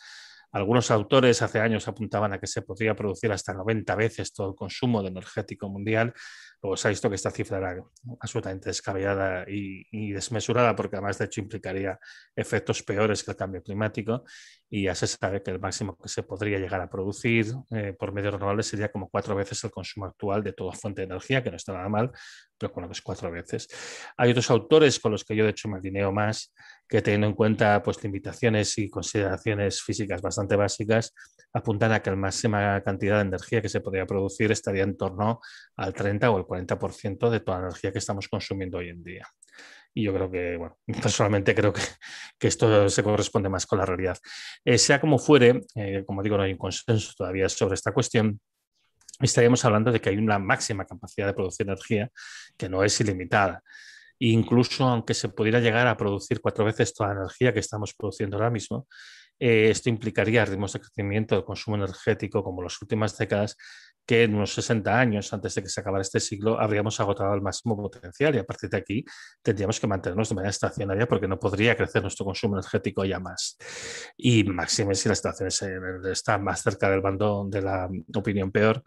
Algunos autores hace años apuntaban a que se podría producir hasta 90 veces todo el consumo de energético mundial, Luego se ha visto que esta cifra era absolutamente descabellada y, desmesurada porque además de hecho implicaría efectos peores que el cambio climático y ya se sabe que el máximo que se podría llegar a producir eh, por medios renovables sería como cuatro veces el consumo actual de toda fuente de energía, que no está nada mal, pero bueno, es pues cuatro veces. Hay otros autores con los que yo de hecho me alineo más que teniendo en cuenta pues limitaciones y consideraciones físicas bastante básicas apuntan a que la máxima cantidad de energía que se podría producir estaría en torno al 30 o el 40% de toda la energía que estamos consumiendo hoy en día. Y yo creo que, bueno, personalmente creo que, que esto se corresponde más con la realidad. Eh, sea como fuere, eh, como digo, no hay un consenso todavía sobre esta cuestión. Estaríamos hablando de que hay una máxima capacidad de producir energía que no es ilimitada. incluso aunque se pudiera llegar a producir cuatro veces toda la energía que estamos produciendo ahora mismo, eh, esto implicaría ritmos de crecimiento del consumo energético como las últimas décadas que en unos 60 años, antes de que se acabara este siglo, habríamos agotado el máximo potencial y a partir de aquí tendríamos que mantenernos de manera estacionaria porque no podría crecer nuestro consumo energético ya más. Y máximo si la situación eh, está más cerca del bando de la mm, opinión peor,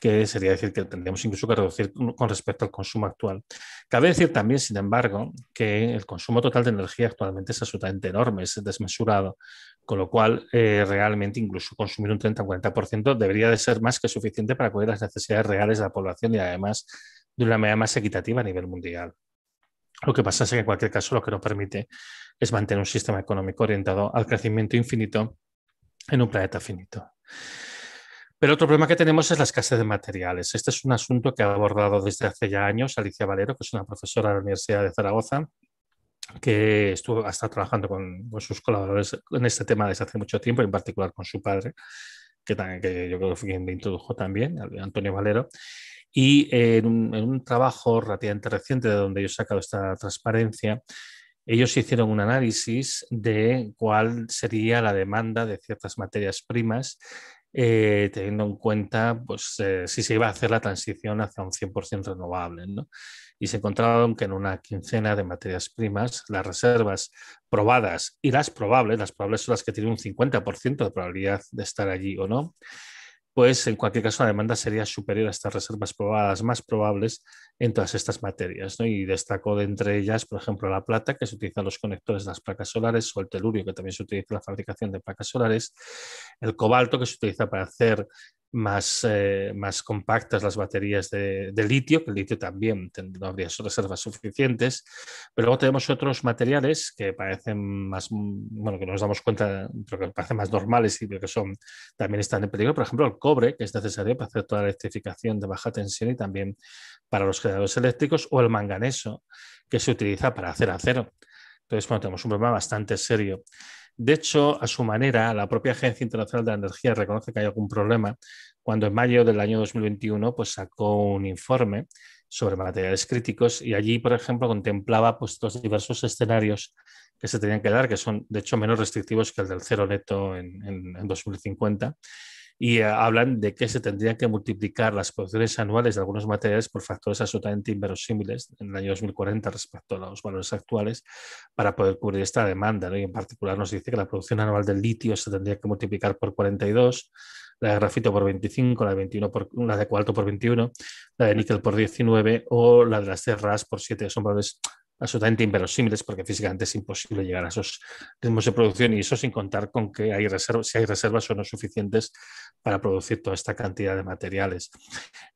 que sería decir que tendríamos incluso que reducir con respecto al consumo actual. Cabe decir también, sin embargo, que el consumo total de energía actualmente es absolutamente enorme, es desmesurado. Con lo cual, eh, realmente, incluso consumir un 30-40% debería de ser más que suficiente para cubrir las necesidades reales de la población y además de una manera más equitativa a nivel mundial. Lo que pasa es que en cualquier caso lo que nos permite es mantener un sistema económico orientado al crecimiento infinito en un planeta finito. Pero otro problema que tenemos es la escasez de materiales. Este es un asunto que ha abordado desde hace ya años Alicia Valero, que es una profesora de la Universidad de Zaragoza, que estuvo, ha trabajando con, sus colaboradores en este tema desde hace mucho tiempo, en particular con su padre, que, yo creo que fue quien le introdujo también, Antonio Valero. Y eh, en, un, en un, trabajo relativamente reciente de donde yo he sacado esta transparencia, ellos hicieron un análisis de cuál sería la demanda de ciertas materias primas eh, teniendo en cuenta pues, eh, si se iba a hacer la transición hacia un 100% renovable. ¿no? Y se encontraron que en una quincena de materias primas, las reservas probadas y las probables, las probables son las que tienen un 50% de probabilidad de estar allí o no, pues en cualquier caso la demanda sería superior a estas reservas probadas más probables en todas estas materias. Y destacó de entre ellas, por ejemplo, la plata, que se utiliza en los conectores de las placas solares, o el telurio, que también se utiliza en la fabricación de placas solares, el cobalto, que se utiliza para hacer más, eh, más compactas las baterías de, de, litio, que el litio también tendría reservas suficientes, pero luego tenemos otros materiales que parecen más, mm, bueno, que nos damos cuenta, pero que parecen más normales y que son, también están en peligro, por ejemplo, el cobre, que es necesario para hacer toda la electrificación de baja tensión y también para los generadores eléctricos, o el manganeso, que se utiliza para hacer acero. Entonces, bueno, tenemos un problema bastante serio. De hecho, a su manera, la propia Agencia Internacional de la Energía reconoce que hay algún problema cuando en mayo del año 2021 pues, sacó un informe sobre materiales críticos y allí, por ejemplo, contemplaba pues, los diversos escenarios que se tenían que dar, que son de hecho menos restrictivos que el del cero neto en 2050 y ah, hablan de que se tendrían que multiplicar las producciones anuales de algunos materiales por factores absolutamente inverosímiles en el año 2040 respecto a los valores actuales para poder cubrir esta demanda. Y en particular nos dice que la producción anual del litio se tendría que multiplicar por 42 la de grafito por 25, la de, 21 por, la de cuarto por 21, la de níquel por 19 o la de las cerras por 7. Son valores absolutamente inverosímiles porque físicamente es imposible llegar a esos ritmos de producción y eso sin contar con que hay reservas, si hay reservas son no suficientes para producir toda esta cantidad de materiales.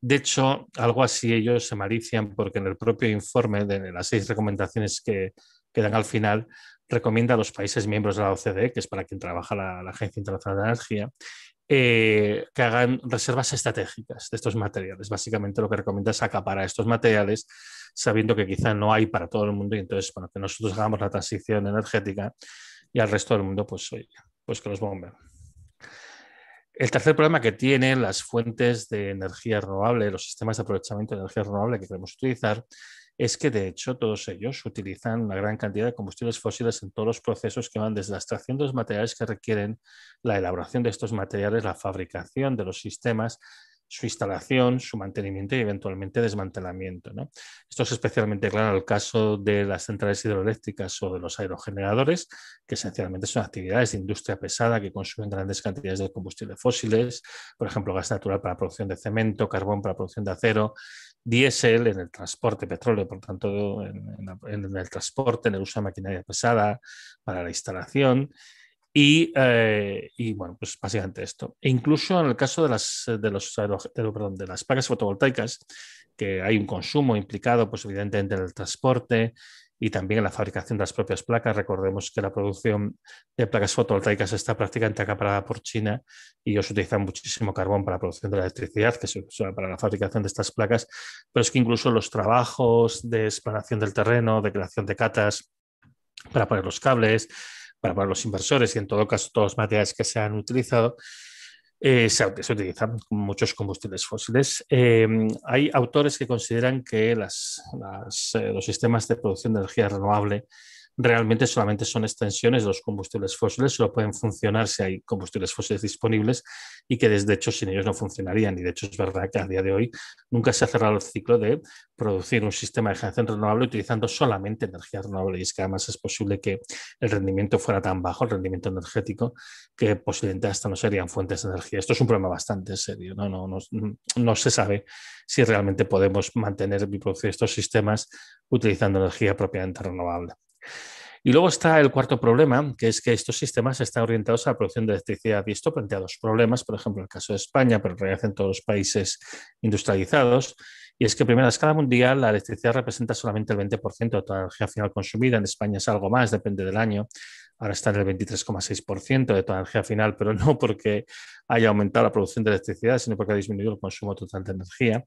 De hecho, algo así ellos se malician porque en el propio informe de las seis recomendaciones que, dan al final, recomienda a los países miembros de la OCDE, que es para quien trabaja la, Agencia Internacional de Energía, eh, que hagan reservas estratégicas de estos materiales. Básicamente lo que recomienda es acaparar estos materiales, sabiendo que quizá no hay para todo el mundo, y entonces, que nosotros hagamos la transición energética y al resto del mundo, pues, pues que los bomben. El tercer problema que tienen las fuentes de energía renovable, los sistemas de aprovechamiento de energía renovable que queremos utilizar, es que de hecho todos ellos utilizan una gran cantidad de combustibles fósiles en todos los procesos que van desde la extracción de los materiales que requieren, la elaboración de estos materiales, la fabricación de los sistemas, su instalación, su mantenimiento y eventualmente desmantelamiento. ¿no? Esto es especialmente claro en el caso de las centrales hidroeléctricas o de los aerogeneradores, que esencialmente son actividades de industria pesada que consumen grandes cantidades de combustibles fósiles, por ejemplo, gas natural para la producción de cemento, carbón para la producción de acero, diésel en el transporte, petróleo, por tanto, en el transporte, en el uso de maquinaria pesada, para la instalación eh, y, bueno, pues básicamente esto. E incluso en el caso de las, eh, de los, eh, las placas fotovoltaicas, que hay un consumo implicado, pues evidentemente en el transporte y también en la fabricación de las propias placas. Recordemos que la producción de placas fotovoltaicas está prácticamente acaparada por China y ellos utilizan muchísimo carbón para la producción de la electricidad, que se usa para la fabricación de estas placas, pero es que incluso los trabajos de exploración del terreno, de creación de catas para poner los cables, para, los inversores y en todo caso todos los materiales que se han utilizado, eh, se, utilizan muchos combustibles fósiles. Em, hay autores que consideran que eh, los sistemas de producción de energía renovable realmente solamente son extensiones de los combustibles fósiles, solo pueden funcionar si hay combustibles fósiles disponibles y que desde hecho sin ellos no funcionarían. Y de hecho es verdad que a día de hoy nunca se ha cerrado el ciclo de producir un sistema de generación renovable utilizando solamente energía renovable. Y es que además es posible que el rendimiento fuera tan bajo, el rendimiento energético, que posiblemente hasta no serían fuentes de energía. Esto es un problema bastante serio. No, se sabe si realmente podemos mantener y producir estos sistemas utilizando energía propiamente renovable. Y luego está el cuarto problema, que es que estos sistemas están orientados a la producción de electricidad y esto plantea dos problemas, por ejemplo, en el caso de España, pero en realidad en todos los países industrializados, y es que primero a escala mundial la electricidad representa solamente el 20% de toda la energía final consumida, en España es algo más, depende del año, ahora está en el 23,6% de toda la energía final, pero no porque haya aumentado la producción de electricidad, sino porque ha disminuido el consumo total de energía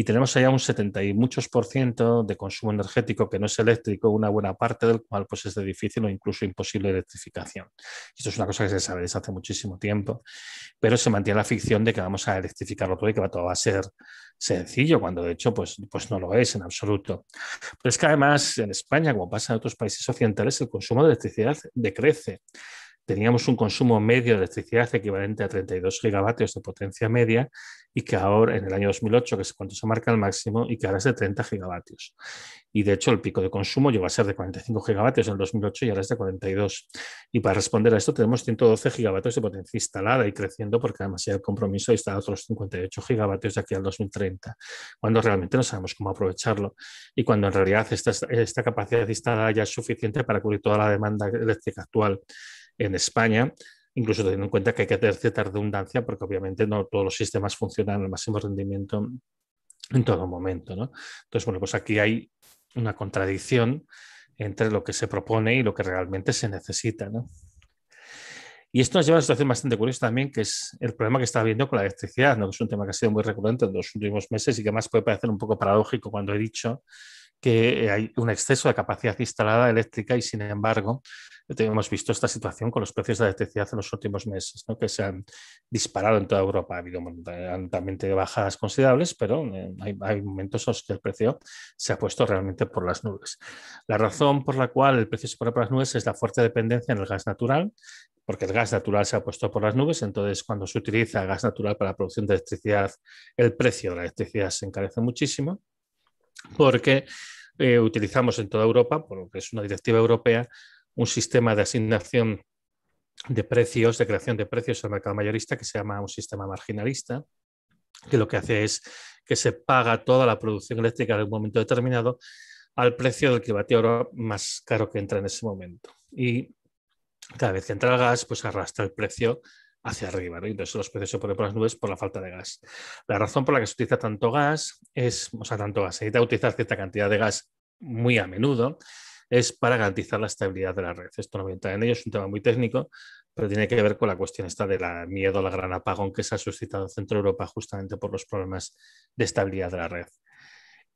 y tenemos allá un 70 y muchos por ciento de consumo energético que no es eléctrico, una buena parte del cual pues es de difícil o incluso imposible electrificación. Esto es una cosa que se sabe desde hace muchísimo tiempo, pero se mantiene la ficción de que vamos a electrificarlo todo y que todo va a ser sencillo, cuando de hecho pues, pues no lo es en absoluto. Pero es que además en España, como pasa en otros países occidentales, el consumo de electricidad decrece teníamos un consumo medio de electricidad equivalente a 32 gigavatios de potencia media y que ahora, en el año 2008, que es cuando se marca el máximo, y que ahora es de 30 gigavatios. Y de hecho, el pico de consumo llegó a ser de 45 gigavatios en el 2008 y ahora es de 42. Y para responder a esto, tenemos 112 gigavatios de potencia instalada y creciendo, porque además hay el compromiso de instalar otros 58 gigavatios de aquí al 2030, cuando realmente no sabemos cómo aprovecharlo. Y cuando en realidad esta, esta capacidad instalada ya es suficiente para cubrir toda la demanda eléctrica actual en España, incluso teniendo en cuenta que hay que tener cierta redundancia porque obviamente no todos los sistemas funcionan al máximo rendimiento en todo momento. Entonces, bueno, pues aquí hay una contradicción entre lo que se propone y lo que realmente se necesita. Y esto nos lleva a una situación bastante curiosa también, que es el problema que está habiendo con la electricidad, ¿no? que es un tema que ha sido muy recurrente en los últimos meses y que además puede parecer un poco paradójico cuando he dicho que eh, hay un exceso de capacidad instalada eléctrica y, sin embargo, hemos visto esta situación con los precios de la electricidad en los últimos meses, que se han disparado en toda Europa. Ha habido bajadas considerables, pero eh, hay, hay, momentos en los que el precio se ha puesto realmente por las nubes. La razón por la cual el precio se pone por las nubes es la fuerte dependencia en el gas natural, porque el gas natural se ha puesto por las nubes, entonces cuando se utiliza gas natural para la producción de electricidad, el precio de la electricidad se encarece muchísimo porque eh, utilizamos en toda Europa, por lo que es una directiva europea, un sistema de asignación de precios, de creación de precios el mercado mayorista que se llama un sistema marginalista, que lo que hace es que se paga toda la producción eléctrica en un momento determinado al precio del kilovatio más caro que entra en ese momento. Y cada vez que entra el gas, pues arrastra el precio hacia arriba, ¿no? entonces los precios se ponen por las nubes por la falta de gas. La razón por la que se utiliza tanto gas es, o sea, tanto gas, se necesita utilizar cierta cantidad de gas muy a menudo, es para garantizar la estabilidad de la red. Esto no voy a en ello, es un tema muy técnico, pero tiene que ver con la cuestión esta de la miedo al gran apagón que se ha suscitado en Centro Europa justamente por los problemas de estabilidad de la red.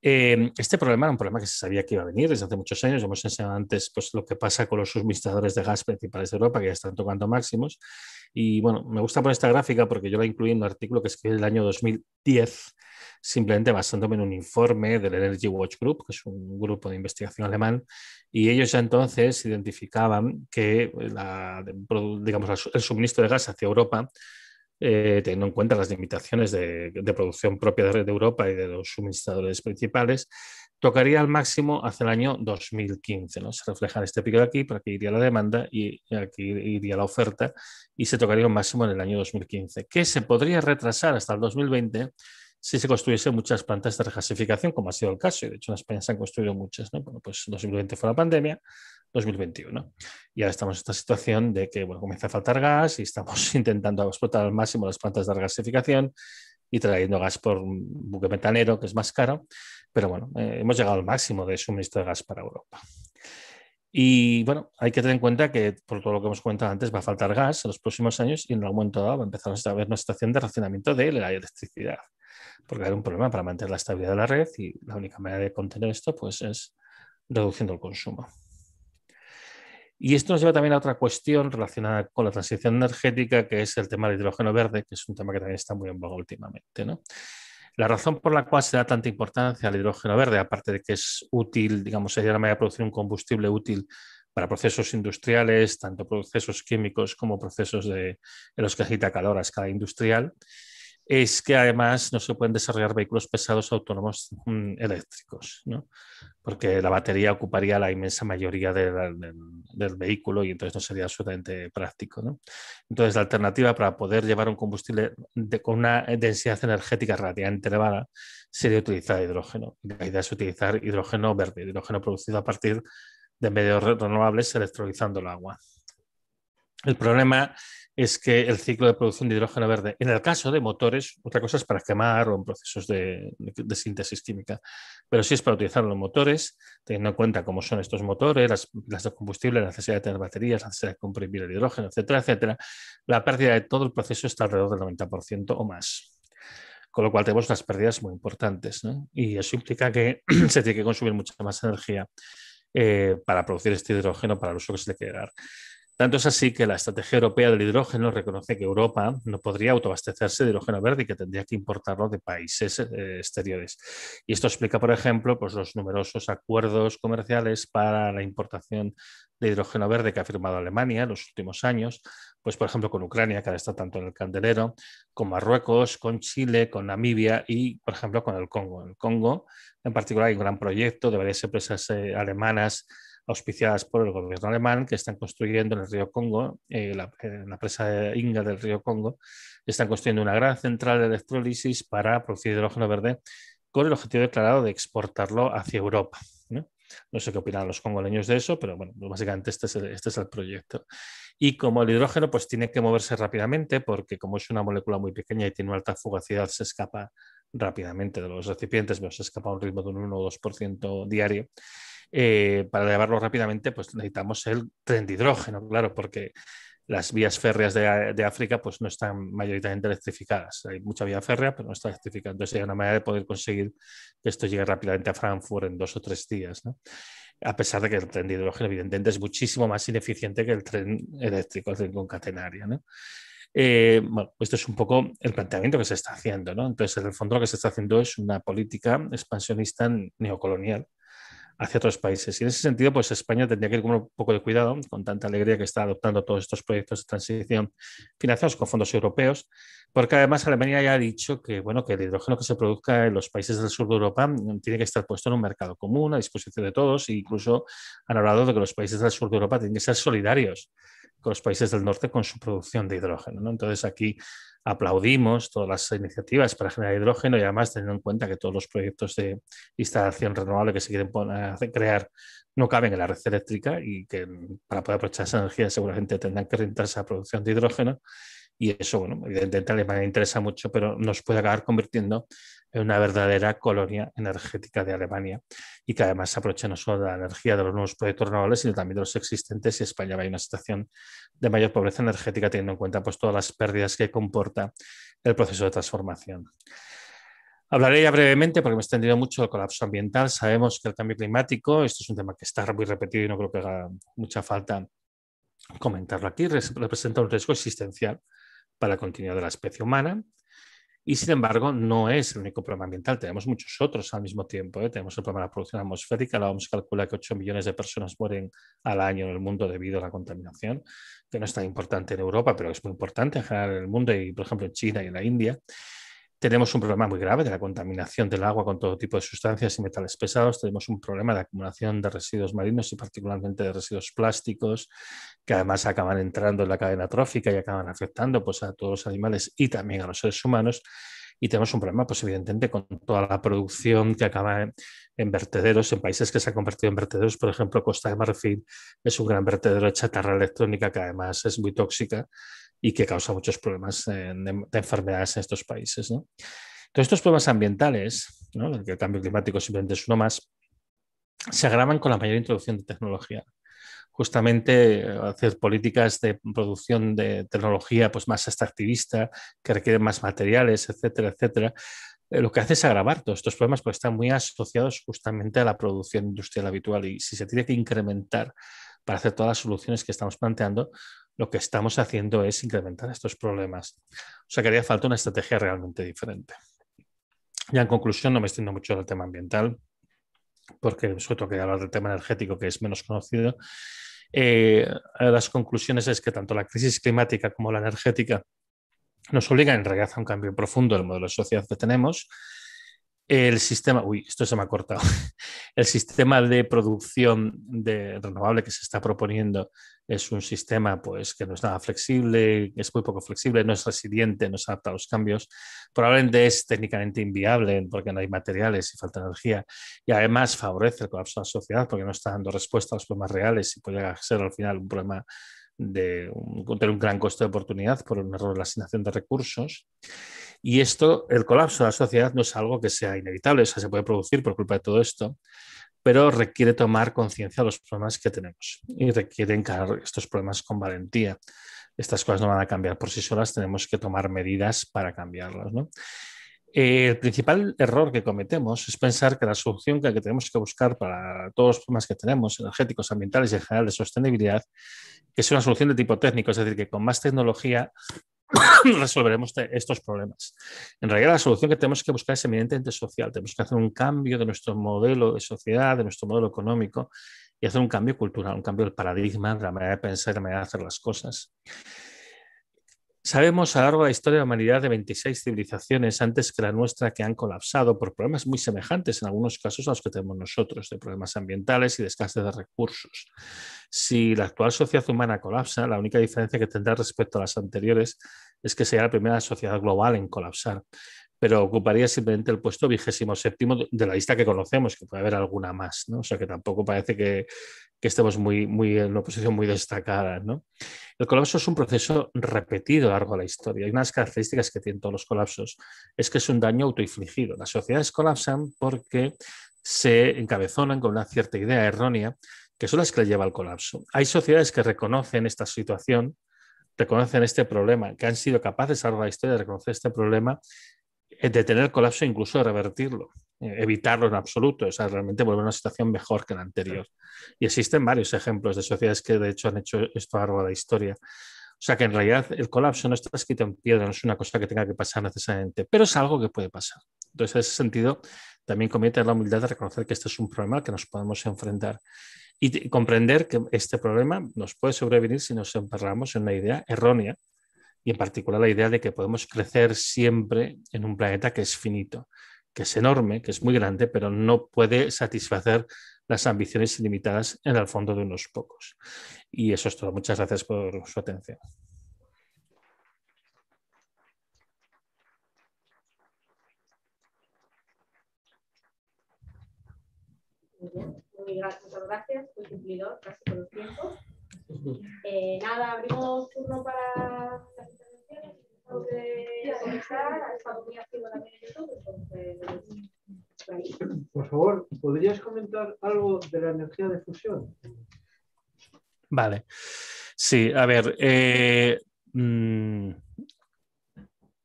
Em, este problema era un problema que se sabía que iba a venir desde hace muchos años. Hemos enseñado antes pues, lo que pasa con los suministradores de gas principales de Europa, que ya están tocando máximos. Y bueno, me gusta poner esta gráfica porque yo la incluí en un artículo que escribí del año 2010, simplemente basándome en un informe del Energy Watch Group, que es un grupo de investigación alemán, y ellos ya entonces identificaban que digamos, el suministro de gas hacia Europa eh, teniendo en cuenta las limitaciones de, producción propia de, Red Europa y de los suministradores principales, tocaría al máximo hacia el año 2015. Se refleja en este pico de aquí, para aquí iría la demanda y aquí iría la oferta y se tocaría un máximo en el año 2015, que se podría retrasar hasta el 2020 si se construyesen muchas plantas de rejasificación, como ha sido el caso, y de hecho en España se han construido muchas, ¿no? Bueno, pues 2020 fue la pandemia, 2021. Y ahora estamos en esta situación de que bueno, comienza a faltar gas y estamos intentando explotar al máximo las plantas de gasificación y trayendo gas por un buque metanero, que es más caro. Pero bueno, eh, hemos llegado al máximo de suministro de gas para Europa. Y bueno, hay que tener en cuenta que por todo lo que hemos comentado antes va a faltar gas en los próximos años y en algún momento dado va a empezar a haber una situación de racionamiento de la electricidad, porque hay un problema para mantener la estabilidad de la red y la única manera de contener esto pues es reduciendo el consumo. Y esto nos lleva también a otra cuestión relacionada con la transición energética, que es el tema del hidrógeno verde, que es un tema que también está muy en vago últimamente. La razón por la cual se da tanta importancia al hidrógeno verde, aparte de que es útil, digamos, sería la manera de producir un combustible útil para procesos industriales, tanto procesos químicos como procesos de, en los que agita calor a escala industrial, es que además no se pueden desarrollar vehículos pesados autónomos mm, eléctricos, ¿no? porque la batería ocuparía la inmensa mayoría del vehículo y entonces no sería absolutamente práctico. Entonces, la alternativa para poder llevar un combustible con una densidad energética relativamente elevada sería utilizar hidrógeno. La idea es utilizar hidrógeno verde, hidrógeno producido a partir de medios renovables electrolizando el agua. El problema es que el ciclo de producción de hidrógeno verde, en el caso de motores, otra cosa es para quemar o en procesos de, síntesis química, pero si es para utilizar los motores, teniendo en cuenta cómo son estos motores, las, las de combustible, la necesidad de tener baterías, la necesidad de comprimir el hidrógeno, etcétera, etcétera. La pérdida de todo el proceso está alrededor del 90% o más. Con lo cual tenemos unas pérdidas muy importantes. Y eso implica que se tiene que consumir mucha más energía eh, para producir este hidrógeno para el uso que se le quiere dar. Tanto es así que la Estrategia Europea del Hidrógeno reconoce que Europa no podría autoabastecerse de hidrógeno verde y que tendría que importarlo de países eh, exteriores. Y esto explica, por ejemplo, pues, los numerosos acuerdos comerciales para la importación de hidrógeno verde que ha firmado Alemania en los últimos años, pues por ejemplo con Ucrania, que ahora está tanto en el candelero, con Marruecos, con Chile, con Namibia y por ejemplo con el Congo. En el Congo, en particular, hay un gran proyecto de varias empresas eh, alemanas auspiciadas por el gobierno alemán, que están construyendo en el río Congo, eh, la, en la presa Inga del río Congo, están construyendo una gran central de electrólisis para producir hidrógeno verde con el objetivo declarado de exportarlo hacia Europa. ¿no? sé qué opinan los congoleños de eso, pero bueno, básicamente este es, el, este es el proyecto. Y como el hidrógeno pues tiene que moverse rápidamente porque como es una molécula muy pequeña y tiene una alta fugacidad, se escapa rápidamente de los recipientes, pero se escapa a un ritmo de un 1 o 2% diario. Eh, para llevarlo rápidamente, pues necesitamos el tren de hidrógeno, claro, porque las vías férreas de, África pues no están mayoritariamente electrificadas. Hay mucha vía férrea, pero no está electrificada. Entonces hay una manera de poder conseguir que esto llegue rápidamente a Frankfurt en dos o tres días. A pesar de que el tren de hidrógeno, evidentemente, es muchísimo más ineficiente que el tren eléctrico, el tren concatenario ¿no? Eh, esto es un poco el planteamiento que se está haciendo. Entonces, en el fondo lo que se está haciendo es una política expansionista neocolonial hacia otros países. Y en ese sentido, pues España tendría que ir con un poco de cuidado, con tanta alegría que está adoptando todos estos proyectos de transición financiados con fondos europeos, porque además Alemania ya ha dicho que, bueno, que el hidrógeno que se produzca en los países del sur de Europa mm, tiene que estar puesto en un mercado común, a disposición de todos, e incluso han hablado de que los países del sur de Europa tienen que ser solidarios con los países del norte con su producción de hidrógeno. Entonces aquí aplaudimos todas las iniciativas para generar hidrógeno y además teniendo en cuenta que todos los proyectos de instalación renovable que se quieren crear no caben en la red eléctrica y que para poder aprovechar esa energía seguramente tendrán que rentarse a producción de hidrógeno y eso, bueno, evidentemente a Alemania interesa mucho, pero nos puede acabar convirtiendo en una verdadera colonia energética de Alemania y que además se aproveche no solo de la energía de los nuevos proyectos renovables, sino también de los existentes. Y España va a una situación de mayor pobreza energética, teniendo en cuenta pues, todas las pérdidas que comporta el proceso de transformación. Hablaré ya brevemente porque me he extendido mucho el colapso ambiental. Sabemos que el cambio climático, esto es un tema que está muy repetido y no creo que haga mucha falta comentarlo aquí, representa un riesgo existencial para la continuidad de la especie humana. Y sin embargo, no es el único problema ambiental, tenemos muchos otros al mismo tiempo. ¿eh? Tenemos el problema de la producción atmosférica, la OMS calcula que 8 millones de personas mueren al año en el mundo debido a la contaminación, que no es tan importante en Europa, pero es muy importante en general en el mundo y, por ejemplo, en China y en la India. Tenemos un problema muy grave de la contaminación del agua con todo tipo de sustancias y metales pesados. Tenemos un problema de acumulación de residuos marinos y particularmente de residuos plásticos que además acaban entrando en la cadena trófica y acaban afectando pues, a todos los animales y también a los seres humanos. Y tenemos un problema, pues evidentemente, con toda la producción que acaba en, vertederos, en países que se han convertido en vertederos. Por ejemplo, Costa de Marfil es un gran vertedero de chatarra electrónica que además es muy tóxica y que causa muchos problemas eh, de, enfermedades en estos países. ¿no? estos problemas ambientales, el cambio climático simplemente es uno más, se agravan con la mayor introducción de tecnología. Justamente eh, hacer políticas de producción de tecnología pues, más extractivista, que requieren más materiales, etcétera, etcétera, eh, lo que hace es agravar todos estos problemas porque están muy asociados justamente a la producción industrial habitual y si se tiene que incrementar para hacer todas las soluciones que estamos planteando, lo que estamos haciendo es incrementar estos problemas. O sea que haría falta una estrategia realmente diferente. Ya en conclusión, no me extiendo mucho del tema ambiental, porque sobre todo quería hablar del tema energético, que es menos conocido. Eh, las conclusiones es que tanto la crisis climática como la energética nos obligan en realidad a un cambio profundo del modelo de sociedad que tenemos el sistema, uy, esto se me ha cortado, el sistema de producción de renovable que se está proponiendo es un sistema pues, que no es nada flexible, es muy poco flexible, no es resiliente, no se adapta a los cambios, probablemente es técnicamente inviable porque no hay materiales y falta energía y además favorece el colapso de la sociedad porque no está dando respuesta a los problemas reales y puede ser al final un problema de tener un gran costo de oportunidad por un error en la asignación de recursos. Y esto, el colapso de la sociedad no es algo que sea inevitable, o sea, se puede producir por culpa de todo esto, pero requiere tomar conciencia de los problemas que tenemos y requiere encarar estos problemas con valentía. Estas cosas no van a cambiar por sí solas, tenemos que tomar medidas para cambiarlas. ¿no? Eh, el principal error que cometemos es pensar que la solución que, tenemos que buscar para todos los problemas que tenemos, energéticos, ambientales y en general de sostenibilidad, es una solución de tipo técnico, es decir, que con más tecnología resolveremos estos problemas. En realidad, la solución que tenemos que buscar es eminentemente social. Tenemos que hacer un cambio de nuestro modelo de sociedad, de nuestro modelo económico y hacer un cambio cultural, un cambio del paradigma, de la manera de pensar, de la manera de hacer las cosas. Sabemos a lo largo de la historia de la humanidad de 26 civilizaciones antes que la nuestra que han colapsado por problemas muy semejantes en algunos casos a los que tenemos nosotros, de problemas ambientales y de escasez de recursos. Si la actual sociedad humana colapsa, la única diferencia que tendrá respecto a las anteriores es que será la primera sociedad global en colapsar pero ocuparía simplemente el puesto vigésimo séptimo de la lista que conocemos, que puede haber alguna más, ¿no? O sea que tampoco parece que, estemos muy, en una posición muy destacada, ¿no? El colapso es un proceso repetido a lo largo de la historia. Hay unas características que tienen todos los colapsos, es que es un daño autoinfligido. Las sociedades colapsan porque se encabezonan con una cierta idea errónea, que son las que le lleva al colapso. Hay sociedades que reconocen esta situación, reconocen este problema, que han sido capaces a lo largo de la historia de reconocer este problema eh, detener el colapso e incluso revertirlo, eh, evitarlo en absoluto, o sea, realmente volver a una situación mejor que la anterior. Y existen varios ejemplos de sociedades que de hecho han hecho esto a lo largo de la historia. O sea que en realidad el colapso no está escrito en piedra, no es una cosa que tenga que pasar necesariamente, pero es algo que puede pasar. Entonces, en ese sentido, también conviene la humildad de reconocer que este es un problema al que nos podemos enfrentar y comprender que este problema nos puede sobrevenir si nos emparramos en una idea errónea y en particular la idea de que podemos crecer siempre en un planeta que es finito, que es enorme, que es muy grande, pero no puede satisfacer las ambiciones ilimitadas en el fondo de unos pocos. Y eso es todo. Muchas gracias por su atención. Muy gracias, gracias, cumplidor por tiempo eh, nada, abrimos turno para las intervenciones. Tenemos que comenzar. Ha estado muy activo también en YouTube, entonces. Ahí. Por favor, ¿podrías comentar algo de la energía de fusión? Vale. Sí, a ver. Eh, mm,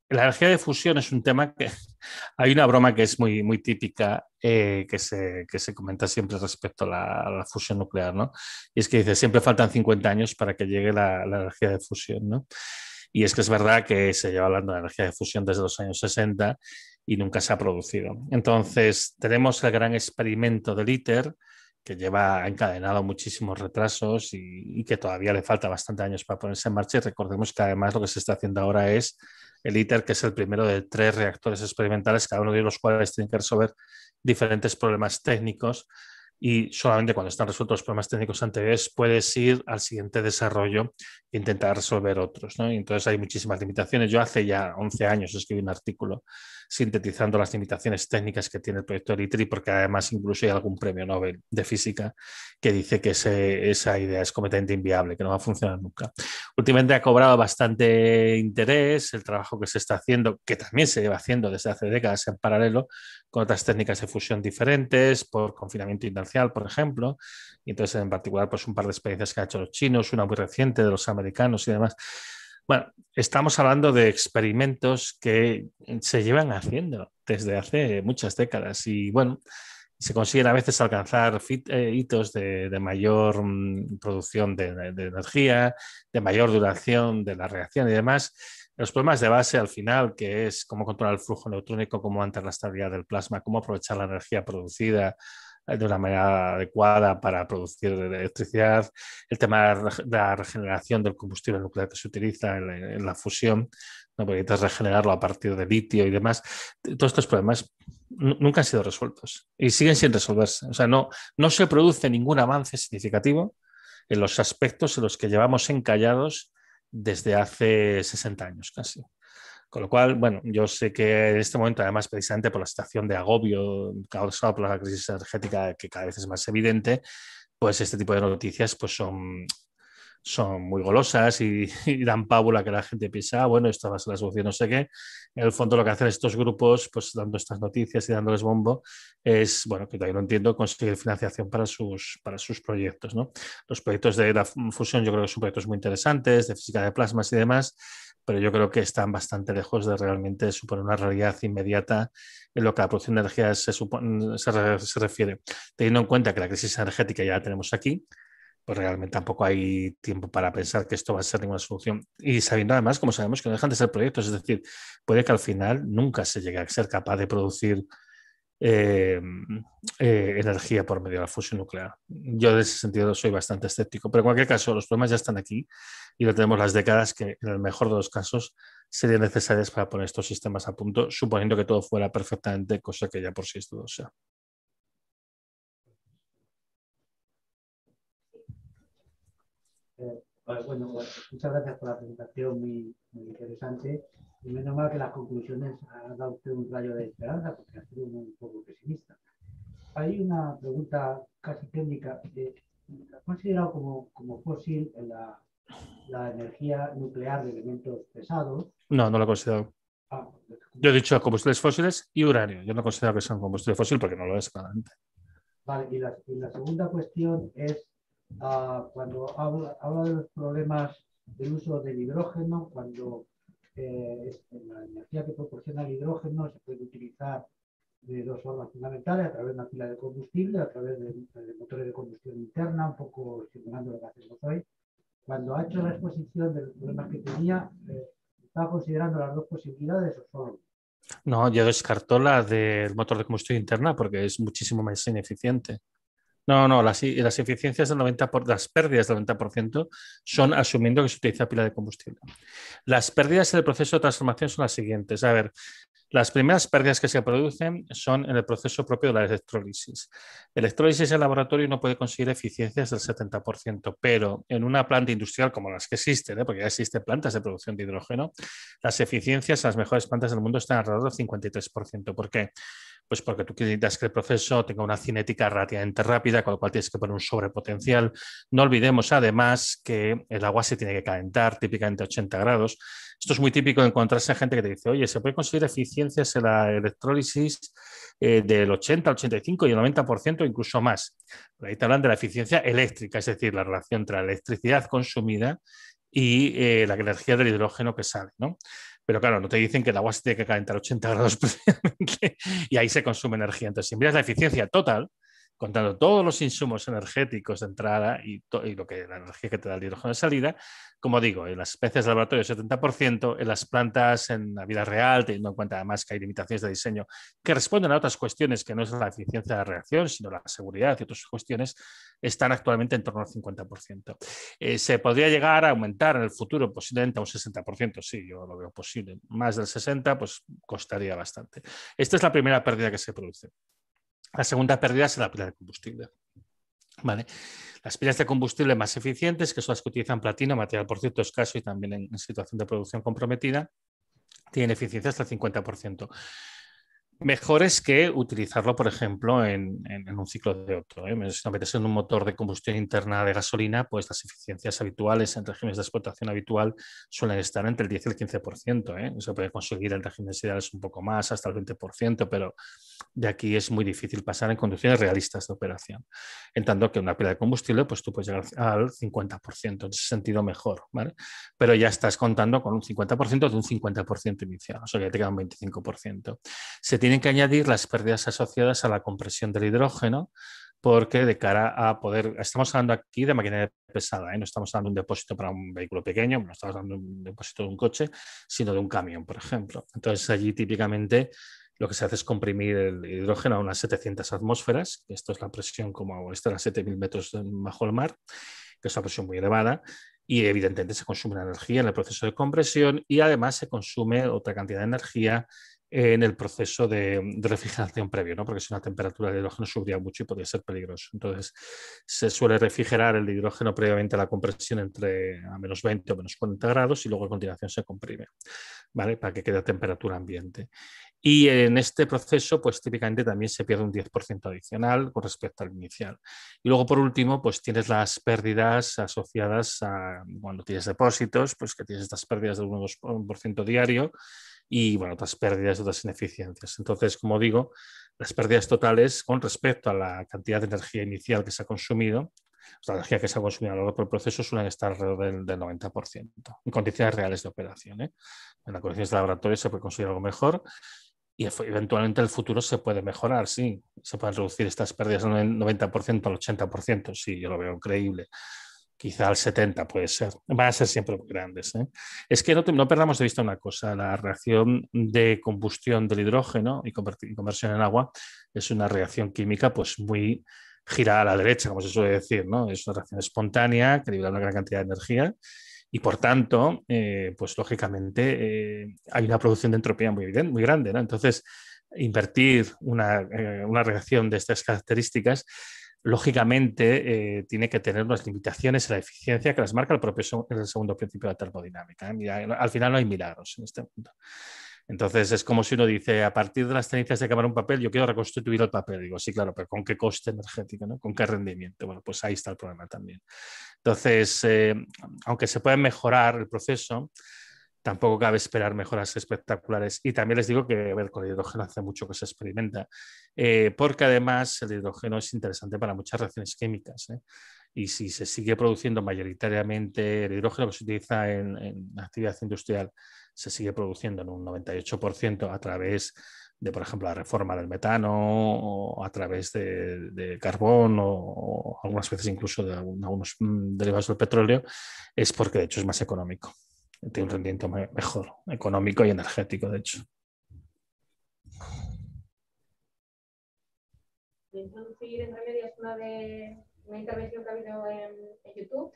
la energía de fusión es un tema que hay una broma que es muy, muy típica eh, que, se, que, se, comenta siempre respecto a la, fusión nuclear, ¿no? Y es que dice, siempre faltan 50 años para que llegue la, energía de fusión, ¿no? Y es que es verdad que se lleva hablando de energía de fusión desde los años 60 y nunca se ha producido. Entonces, tenemos el gran experimento del ITER, que lleva encadenado muchísimos retrasos y, y, que todavía le falta bastante años para ponerse en marcha. Y recordemos que además lo que se está haciendo ahora es el ITER, que es el primero de tres reactores experimentales, cada uno de los cuales tiene que resolver diferentes problemas técnicos y solamente cuando están resueltos los problemas técnicos anteriores puedes ir al siguiente desarrollo e intentar resolver otros. entonces hay muchísimas limitaciones. Yo hace ya 11 años escribí un artículo sintetizando las limitaciones técnicas que tiene el proyecto de porque además incluso hay algún premio Nobel de física que dice que esa idea es completamente inviable, que no va a funcionar nunca. Últimamente ha cobrado bastante interés el trabajo que se está haciendo, que también se lleva haciendo desde hace décadas en paralelo, con otras técnicas de fusión diferentes, por confinamiento inercial, por ejemplo, y entonces en particular pues un par de experiencias que han hecho los chinos, una muy reciente de los americanos y demás. Bueno, estamos hablando de experimentos que se llevan haciendo desde hace muchas décadas y bueno, se consiguen a veces alcanzar eh, hitos de, mayor mm, producción de, energía, de mayor duración de la reacción y demás. Los problemas de base al final, que es cómo controlar el flujo neutrónico, cómo mantener la estabilidad del plasma, cómo aprovechar la energía producida, de una manera adecuada para producir electricidad, el tema de la regeneración del combustible nuclear que se utiliza en, la fusión, ¿no? porque necesitas regenerarlo a partir de litio y demás. Todos estos problemas nunca han sido resueltos y siguen sin resolverse. O sea, no, no se produce ningún avance significativo en los aspectos en los que llevamos encallados desde hace 60 años casi. Con lo cual, bueno, yo sé que en este momento, además, precisamente por la situación de agobio causado por la crisis energética, que cada vez es más evidente, pues este tipo de noticias pues son, son muy golosas y, dan pábula que la gente piensa, ah, bueno, esta va a ser la solución, no sé qué. En el fondo lo que hacen estos grupos, pues dando estas noticias y dándoles bombo, es, bueno, que todavía no entiendo, conseguir financiación para sus, para sus proyectos, ¿no? Los proyectos de la fusión yo creo que son proyectos muy interesantes, de física de plasmas y demás, pero yo creo que están bastante lejos de realmente suponer una realidad inmediata en lo que a la producción de energía se, se, refiere. Teniendo en cuenta que la crisis energética ya la tenemos aquí, pues realmente tampoco hay tiempo para pensar que esto va a ser ninguna solución. Y sabiendo además, como sabemos, que no dejan de ser proyectos, es decir, puede que al final nunca se llegue a ser capaz de producir eh, eh, energía por medio de la fusión nuclear. Yo en ese sentido soy bastante escéptico, pero en cualquier caso los problemas ya están aquí y lo tenemos las décadas que en el mejor de los casos serían necesarias para poner estos sistemas a punto, suponiendo que todo fuera perfectamente, cosa que ya por sí es sea Eh, bueno, pues, muchas gracias por la presentación muy, interesante. Y menos mal que las conclusiones han dado usted un rayo de esperanza, porque ha sido un poco pesimista. Hay una pregunta casi técnica. Eh, ¿Ha considerado como, como fósil la, energía nuclear de elementos pesados? No, no lo he considerado. Ah, pues, yo he dicho combustibles fósiles y uranio. Yo no considero que sean combustible fósil porque no lo es claramente. Vale, la, y la segunda cuestión es cuando habla, de los problemas del uso del hidrógeno, cuando eh, la energía que proporciona el hidrógeno se puede utilizar de dos formas fundamentales, a través de una pila de combustible, a través de, motores de combustión interna, un poco simulando lo que hacemos hoy. Cuando ha hecho la exposición de los problemas que tenía, eh, estaba considerando las dos posibilidades o solo no, yo descartó la del motor de combustión interna porque es muchísimo más ineficiente. No, no, las, las eficiencias del 90%, las pérdidas del 90% son asumiendo que se utiliza pila de combustible. Las pérdidas en el proceso de transformación son las siguientes. A ver, las primeras pérdidas que se producen son en el proceso propio de la electrólisis. Electrólisis en laboratorio no puede conseguir eficiencias del 70%, pero en una planta industrial como las que existen, ¿eh? porque ya existen plantas de producción de hidrógeno, las eficiencias en las mejores plantas del mundo están alrededor del 53%. ¿Por qué? pues porque tú quieres que el proceso tenga una cinética relativamente rápida, con lo cual tienes que poner un sobrepotencial. No olvidemos además que el agua se tiene que calentar, típicamente a 80 grados. Esto es muy típico de encontrarse a gente que te dice, oye, se puede conseguir eficiencias en la electrólisis eh, del 80, 85 y el 90%, incluso más. ahí te hablan de la eficiencia eléctrica, es decir, la relación entre la electricidad consumida y eh, la energía del hidrógeno que sale. ¿no? Pero claro, no te dicen que el agua se tiene que calentar 80 grados y ahí se consume energía. Entonces, si miras la eficiencia total, contando todos los insumos energéticos de entrada y, lo que la energía que te da el hidrógeno de salida, como digo, en las especies de laboratorio el 70%, en las plantas en la vida real, teniendo en cuenta además que hay limitaciones de diseño que responden a otras cuestiones que no es la eficiencia de la reacción, sino la seguridad y otras cuestiones, están actualmente en torno al 50%. Eh, se podría llegar a aumentar en el futuro posiblemente a un 60%, sí, yo lo veo posible. Más del 60%, pues costaría bastante. Esta es la primera pérdida que se produce. La segunda pérdida es la pila de combustible. ¿Vale? Las pilas de combustible más eficientes, que son las que utilizan platino, material por cierto escaso y también en situación de producción comprometida, tienen eficiencia hasta el 50%. Mejor es que utilizarlo, por ejemplo, en, en, un ciclo de otro. ¿eh? Si metes en un motor de combustión interna de gasolina, pues las eficiencias habituales en regímenes de explotación habitual suelen estar entre el 10 y el 15%. ¿eh? Se puede conseguir en regímenes ideales un poco más, hasta el 20%, pero de aquí es muy difícil pasar en condiciones realistas de operación. En tanto que una pila de combustible, pues tú puedes llegar al 50%, en ese sentido mejor, ¿vale? Pero ya estás contando con un 50% de un 50% inicial, o sea ya te queda un 25% tienen que añadir las pérdidas asociadas a la compresión del hidrógeno, porque de cara a poder, estamos hablando aquí de maquinaria pesada, ¿eh? no estamos hablando de un depósito para un vehículo pequeño, no estamos hablando de un depósito de un coche, sino de un camión, por ejemplo. Entonces allí típicamente lo que se hace es comprimir el hidrógeno a unas 700 atmósferas, esto es la presión como estar a 7.000 metros bajo el mar, que es una presión muy elevada, y evidentemente se consume la energía en el proceso de compresión y además se consume otra cantidad de energía en el proceso de, refrigeración previo, ¿no? porque si una temperatura de hidrógeno subía mucho y podría ser peligroso. Entonces, se suele refrigerar el hidrógeno previamente a la compresión entre a menos 20 o menos 40 grados y luego a continuación se comprime, ¿vale? Para que quede a temperatura ambiente. Y en este proceso, pues típicamente también se pierde un 10% adicional con respecto al inicial. Y luego, por último, pues tienes las pérdidas asociadas a cuando tienes depósitos, pues que tienes estas pérdidas del 1-2% diario y bueno, otras pérdidas, otras ineficiencias. Entonces, como digo, las pérdidas totales con respecto a la cantidad de energía inicial que se ha consumido, la energía que se ha consumido a lo largo del proceso suelen estar alrededor del, 90%, en condiciones reales de operación. ¿eh? En las condiciones de laboratorio se puede conseguir algo mejor y eventualmente el futuro se puede mejorar, sí, se pueden reducir estas pérdidas del 90% al 80%, sí, yo lo veo increíble quizá al 70 puede ser, van a ser siempre grandes. ¿eh? Es que no, perdamos de vista una cosa, la reacción de combustión del hidrógeno y, conversión en agua es una reacción química pues muy girada a la derecha, como se suele decir, ¿no? es una reacción espontánea que libera una gran cantidad de energía y por tanto, eh, pues lógicamente eh, hay una producción de entropía muy, muy grande. Entonces, invertir una, una reacción de estas características lógicamente eh, tiene que tener unas limitaciones en la eficiencia que las marca el propio segundo principio de la termodinámica. ¿eh? Al final no hay milagros en este mundo Entonces es como si uno dice, a partir de las tendencias de acabar un papel, yo quiero reconstituir el papel. Digo, sí, claro, pero ¿con qué coste energético? ¿no? ¿Con qué rendimiento? Bueno, pues ahí está el problema también. Entonces, eh, aunque se puede mejorar el proceso, tampoco cabe esperar mejoras espectaculares. Y también les digo que ver con el hidrógeno hace mucho que se experimenta, eh, porque además el hidrógeno es interesante para muchas reacciones químicas. ¿eh? Y si se sigue produciendo mayoritariamente el hidrógeno que se utiliza en, actividad industrial, se sigue produciendo en un 98% a través de, por ejemplo, la reforma del metano o a través de, carbón o, algunas veces incluso de algunos mm, derivados del petróleo, es porque de hecho es más económico tiene un rendimiento mejor, económico y energético, de hecho. Introducir en remedio una de una intervención que ha habido en, YouTube.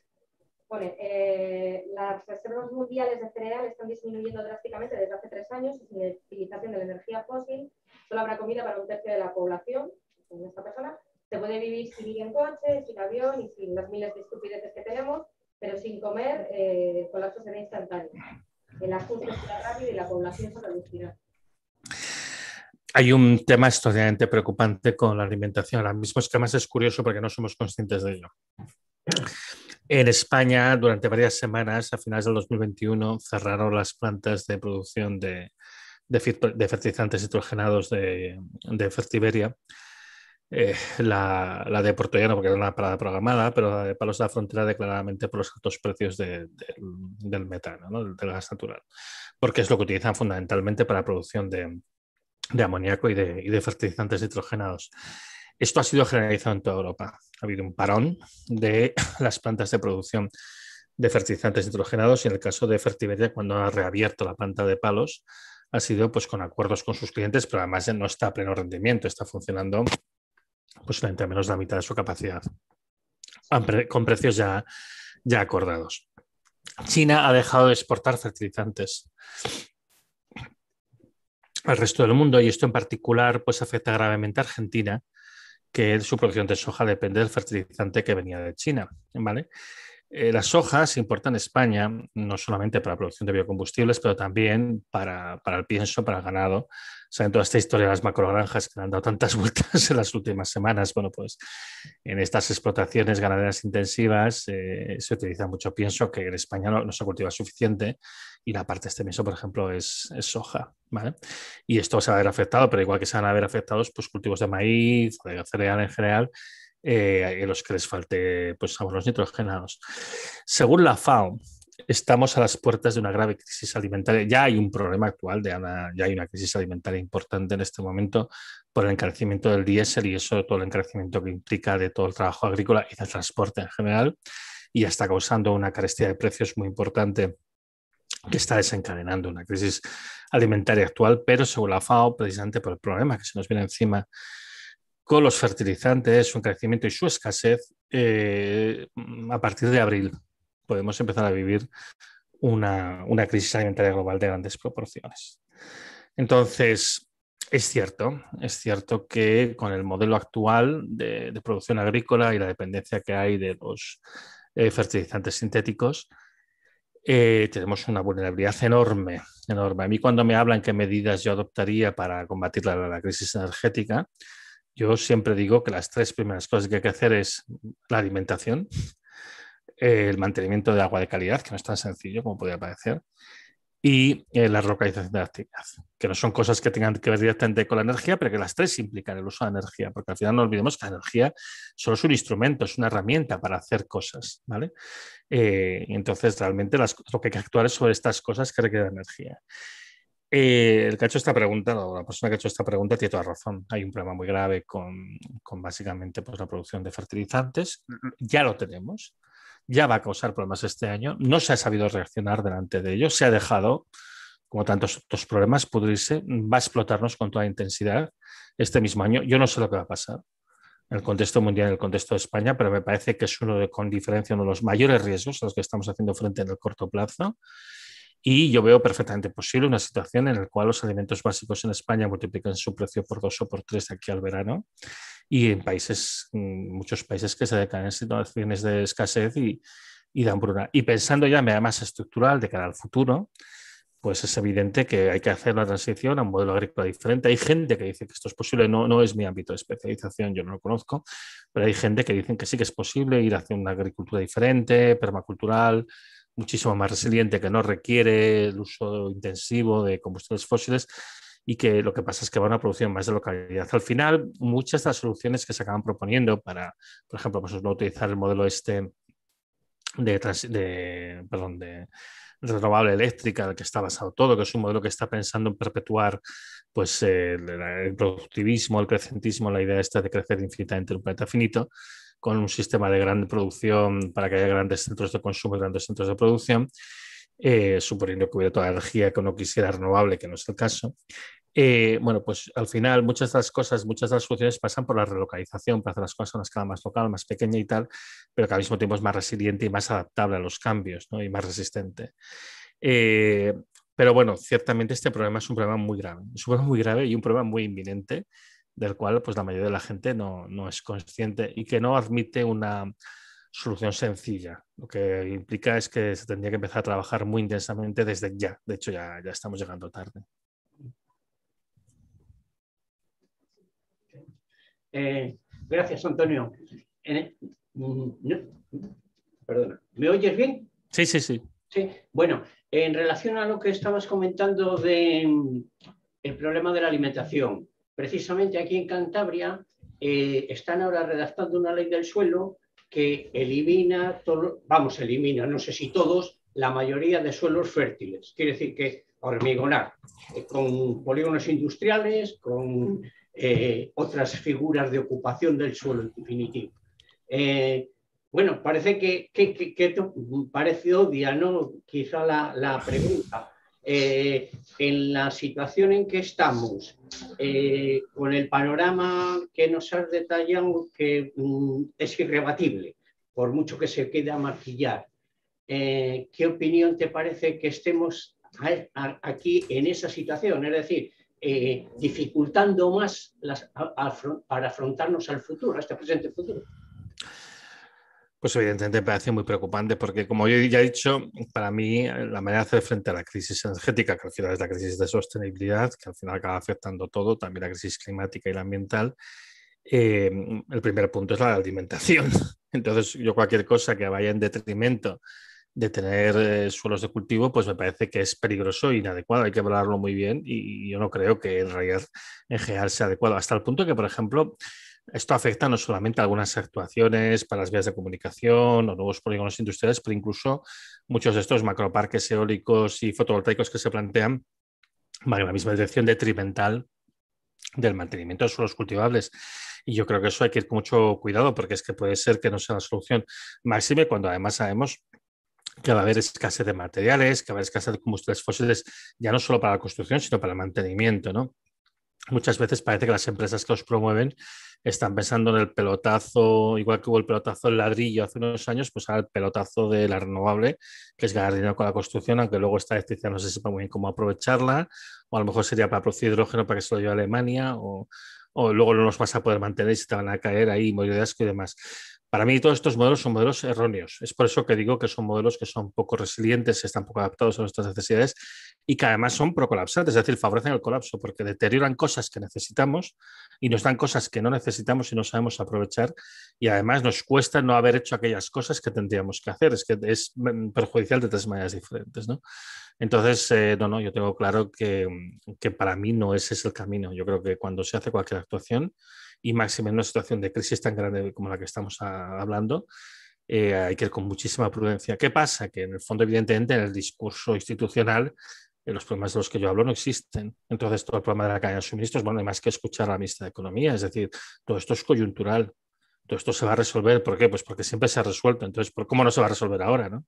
Eh, las reservas mundiales de cereal están disminuyendo drásticamente desde hace tres años sin utilización de la energía fósil solo habrá comida para un tercio de la población, esta persona. Se puede vivir sin ir en coche, sin avión y sin las miles de estupideces que tenemos, pero sin comer eh, el colapso será instantáneo. El ajuste será rápido y la población se reducirá. Hay un tema extraordinariamente preocupante con la alimentación ahora mismo, es que más es curioso porque no somos conscientes de ello. En España, durante varias semanas, a finales del 2021, cerraron las plantas de producción de, fertilizantes nitrogenados de, de Fertiberia eh, la, de Portollano, porque era una parada programada, pero la eh, de Palos de la Frontera declaradamente por los altos precios del metano, del, gas natural, porque es lo que utilizan fundamentalmente para la producción de, de amoníaco y de, fertilizantes nitrogenados. Esto ha sido generalizado en toda Europa. Ha habido un parón de las plantas de producción de fertilizantes nitrogenados y en el caso de Fertiberia, cuando ha reabierto la planta de palos, ha sido pues, con acuerdos con sus clientes, pero además no está a pleno rendimiento, está funcionando Solamente a menos de la mitad de su capacidad, con precios ya, acordados. China ha dejado de exportar fertilizantes al resto del mundo y esto en particular pues afecta gravemente a Argentina, que su producción de soja depende del fertilizante que venía de China, ¿vale? Eh, la soja se importa en España, no solamente para la producción de biocombustibles, pero también para, para el pienso, para el ganado. O sea, en toda esta historia de las macrogranjas que han dado tantas vueltas en las últimas semanas, bueno, pues en estas explotaciones ganaderas intensivas eh, se utiliza mucho pienso que en España no, se cultiva suficiente y la parte de este pienso, por ejemplo, es, soja, ¿vale? Y esto se va a ver afectado, pero igual que se van a ver afectados, pues cultivos de maíz, de cereal en general, eh, en los que les falte pues, abonos nitrogenados. Según la FAO, estamos a las puertas de una grave crisis alimentaria. Ya hay un problema actual, de ya hay una crisis alimentaria importante en este momento por el encarecimiento del diésel y eso todo el encarecimiento que implica de todo el trabajo agrícola y del transporte en general. Y ya está causando una carestía de precios muy importante que está desencadenando una crisis alimentaria actual, pero según la FAO, precisamente por el problema que se nos viene encima con los fertilizantes, su crecimiento y su escasez, eh, a partir de abril podemos empezar a vivir una, crisis alimentaria global de grandes proporciones. Entonces, es cierto, es cierto que con el modelo actual de, producción agrícola y la dependencia que hay de los eh, fertilizantes sintéticos, eh, tenemos una vulnerabilidad enorme, enorme. A mí cuando me hablan qué medidas yo adoptaría para combatir la crisis energética, yo siempre digo que las tres primeras cosas que hay que hacer es la alimentación, eh, el mantenimiento de agua de calidad, que no es tan sencillo como podría parecer, y eh, la localización de la actividad, que no son cosas que tengan que ver directamente con la energía, pero que las tres implican el uso de energía, porque al final no olvidemos que la energía solo es un instrumento, es una herramienta para hacer cosas, ¿vale? Eh, entonces, realmente las, lo que hay que actuar es sobre estas cosas que requieren energía. Eh, el que ha hecho esta pregunta, la persona que ha hecho esta pregunta, tiene toda razón. Hay un problema muy grave con, con básicamente pues, la producción de fertilizantes. Ya lo tenemos, ya va a causar problemas este año. No se ha sabido reaccionar delante de ello, se ha dejado, como tantos otros problemas, pudrirse. Va a explotarnos con toda intensidad este mismo año. Yo no sé lo que va a pasar en el contexto mundial, en el contexto de España, pero me parece que es uno de, con diferencia uno de los mayores riesgos a los que estamos haciendo frente en el corto plazo y yo veo perfectamente posible una situación en la cual los alimentos básicos en España multiplican su precio por dos o por tres de aquí al verano y en países, mm, muchos países que se declaran en situaciones de escasez y, y de hambruna. Y pensando ya en más estructural de cara al futuro, pues es evidente que hay que hacer la transición a un modelo agrícola diferente. Hay gente que dice que esto es posible, no, no es mi ámbito de especialización, yo no lo conozco, pero hay gente que dicen que sí que es posible ir hacia una agricultura diferente, permacultural, muchísimo más resiliente, que no requiere el uso intensivo de combustibles fósiles y que lo que pasa es que van a producir más de localidad. Al final, muchas de las soluciones que se acaban proponiendo para, por ejemplo, pues, no utilizar el modelo este de, de, renovable eléctrica, el que está basado todo, que es un modelo que está pensando en perpetuar pues, el, productivismo, el crecentismo, la idea esta de crecer infinitamente en un planeta finito, con un sistema de gran producción para que haya grandes centros de consumo y grandes centros de producción, eh, suponiendo que hubiera toda la energía que uno quisiera renovable, que no es el caso. Eh, bueno, pues al final muchas de las cosas, muchas de las soluciones pasan por la relocalización, para hacer las cosas a una escala más local, más pequeña y tal, pero que al mismo tiempo es más resiliente y más adaptable a los cambios ¿no? y más resistente. Eh, pero bueno, ciertamente este problema es un problema muy grave, es un problema muy grave y un problema muy inminente del cual pues la mayoría de la gente no, es consciente y que no admite una solución sencilla. Lo que implica es que se tendría que empezar a trabajar muy intensamente desde ya. De hecho, ya, ya estamos llegando tarde. Eh, gracias, Antonio. Eh, mm, ¿me oyes bien? Sí, sí, sí. Sí, bueno, en relación a lo que estabas comentando de mm, el problema de la alimentación, precisamente aquí en Cantabria, eh, están ahora redactando una ley del suelo que elimina, vamos, elimina, no sé si todos, la mayoría de suelos fértiles. Quiere decir que hormigonar, eh, con polígonos industriales, con eh, otras figuras de ocupación del suelo, en definitiva. bueno, parece que, parece ¿no? Quizá la, la pregunta, eh, en la situación en que estamos, eh, con el panorama que nos has detallado, que mm, es irrebatible, por mucho que se quede a maquillar, eh, ¿qué opinión te parece que estemos aquí en esa situación? Es decir, dificultando más las, para afrontarnos al futuro, a este presente futuro. Pues evidentemente me parece muy preocupante porque, como yo ya he dicho, para mí eh, la manera de hacer frente a la crisis energética, que al final es la crisis de sostenibilidad, que al final acaba afectando todo, también la crisis climática y la ambiental, eh, el primer punto es la alimentación. Entonces, yo cualquier cosa que vaya en detrimento de tener eh, suelos de cultivo, pues me parece que es peligroso e inadecuado. Hay que hablarlo muy bien y, y yo no creo que en realidad en general sea adecuado. Hasta el punto que, por ejemplo, esto afecta no solamente a algunas actuaciones para las vías de comunicación o nuevos polígonos industriales, pero incluso muchos de estos macroparques eólicos y fotovoltaicos que se plantean van en la misma dirección detrimental del mantenimiento de suelos cultivables. Y yo creo que eso hay que ir con mucho cuidado porque es que puede ser que no sea la solución máxima cuando además sabemos que va a haber escasez de materiales, que va a haber escasez de combustibles fósiles, ya no solo para la construcción, sino para el mantenimiento, ¿no? muchas veces parece que las empresas que los promueven están pensando en el pelotazo, igual que hubo el pelotazo del ladrillo hace unos años, pues ahora el pelotazo de la renovable, que es ganar dinero con la construcción, aunque luego esta electricidad no se sepa muy bien cómo aprovecharla, o a lo mejor sería para producir hidrógeno para que se lo lleve a Alemania, o, luego no los vas a poder mantener y se te van a caer ahí, morir de asco y demás. Para mí todos estos modelos son modelos erróneos. Es por eso que digo que son modelos que son poco resilientes, están poco adaptados a nuestras necesidades y que además son procolapsantes, es decir, favorecen el colapso porque deterioran cosas que necesitamos y nos dan cosas que no necesitamos y no sabemos aprovechar y además nos cuesta no haber hecho aquellas cosas que tendríamos que hacer, es que es mm, perjudicial de tres maneras diferentes, Entonces, eh, no, no, yo tengo claro mm, que, para mí no ese es el camino. Yo creo que cuando se hace cualquier actuación, y máximo en una situación de crisis tan grande como la que estamos hablando, eh, hay que ir con muchísima prudencia. ¿Qué pasa? Que en el fondo, evidentemente, en el discurso institucional los problemas de los que yo hablo no existen. Entonces, todo el problema de la cadena de suministros, bueno, hay más que escuchar a la ministra de Economía, es decir, todo esto es coyuntural, todo esto se va a resolver, ¿por qué? Pues porque siempre se ha resuelto, entonces, ¿cómo no se va a resolver ahora, no?